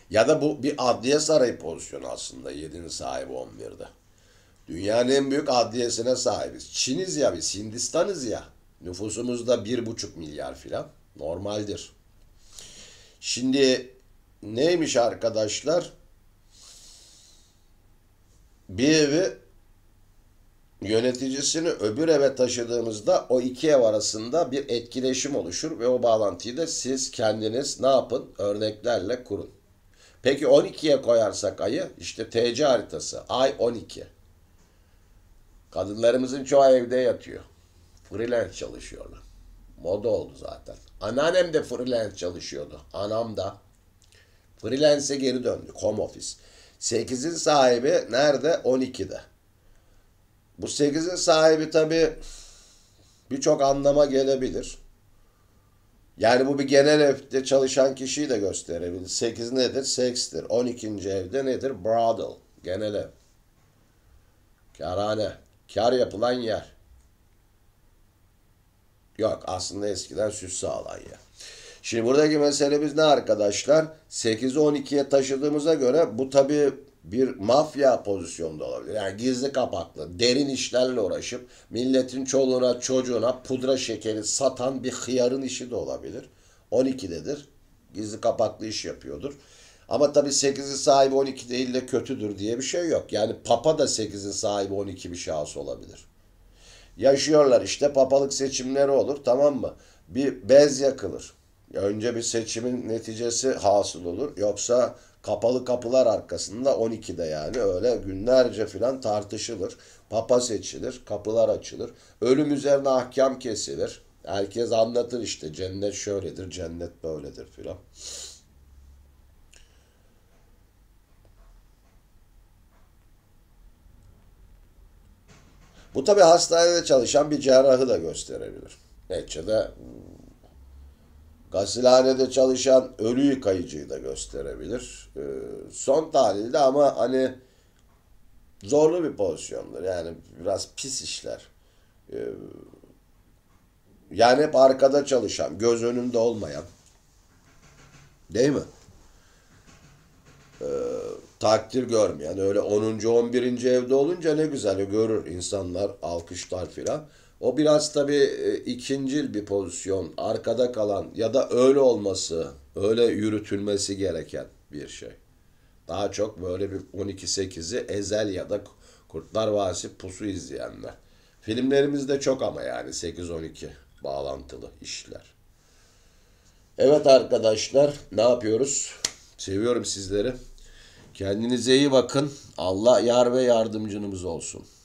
Ya da bu bir adliye sarayı pozisyonu aslında. 7'nin sahibi 11'de. Dünyanın en büyük adliyesine sahibiz. Çiniz ya biz, Hindistan'ız ya. Nüfusumuz da 1,5 milyar filan. Normaldir. Şimdi neymiş arkadaşlar? bir evi yöneticisini öbür eve taşıdığımızda o iki ev arasında bir etkileşim oluşur ve o bağlantıyı da siz kendiniz ne yapın? Örneklerle kurun. Peki 12'ye koyarsak ayı işte TC haritası ay 12. Kadınlarımızın çoğu evde yatıyor. Freelance çalışıyorlar. Moda oldu zaten. Anneannem de freelance çalışıyordu. Anam da. Freelance'e geri döndü. Home office. 8'in sahibi nerede? 12'de. Bu 8'in sahibi tabi birçok anlama gelebilir. Yani bu bir genel evde çalışan kişiyi de gösterebilir. 8 nedir? Sekstir. 12. evde nedir? Brothel. Genel ev. Karhane. Kar yapılan yer. Yok aslında eskiden süs sağlayan yer. Şimdi buradaki meselemiz ne arkadaşlar? 8'i 12'ye taşıdığımıza göre bu tabii bir mafya pozisyonda olabilir. Yani gizli kapaklı, derin işlerle uğraşıp milletin çoluğuna çocuğuna pudra şekeri satan bir hıyarın işi de olabilir. 12'dedir. Gizli kapaklı iş yapıyordur. Ama tabii 8'in sahibi 12 değil de kötüdür diye bir şey yok. Yani papa da 8'in sahibi 12 bir şahıs olabilir. Yaşıyorlar işte papalık seçimleri olur tamam mı? Bir bez yakılır önce bir seçimin neticesi hasıl olur. Yoksa kapalı kapılar arkasında 12'de yani öyle günlerce filan tartışılır. Papa seçilir, kapılar açılır. Ölüm üzerine ahkam kesilir. Herkes anlatır işte cennet şöyledir, cennet böyledir filan. Bu tabi hastanede çalışan bir cerrahı da gösterebilir. Neticede Gasilhanede çalışan ölü yıkayıcıyı da gösterebilir. E, son tahlilde ama hani zorlu bir pozisyondur. Yani biraz pis işler. E, yani hep arkada çalışan, göz önünde olmayan. Değil mi? Ee, takdir görmeyen. Öyle 10. 11. evde olunca ne güzel görür insanlar, alkışlar filan. O biraz tabii e, ikincil bir pozisyon, arkada kalan ya da öyle olması, öyle yürütülmesi gereken bir şey. Daha çok böyle bir 12-8'i Ezel ya da Kurtlar Vadisi pusu izleyenler. Filmlerimizde çok ama yani 8-12 bağlantılı işler. Evet arkadaşlar ne yapıyoruz? Seviyorum sizleri. Kendinize iyi bakın. Allah yar ve yardımcınız olsun.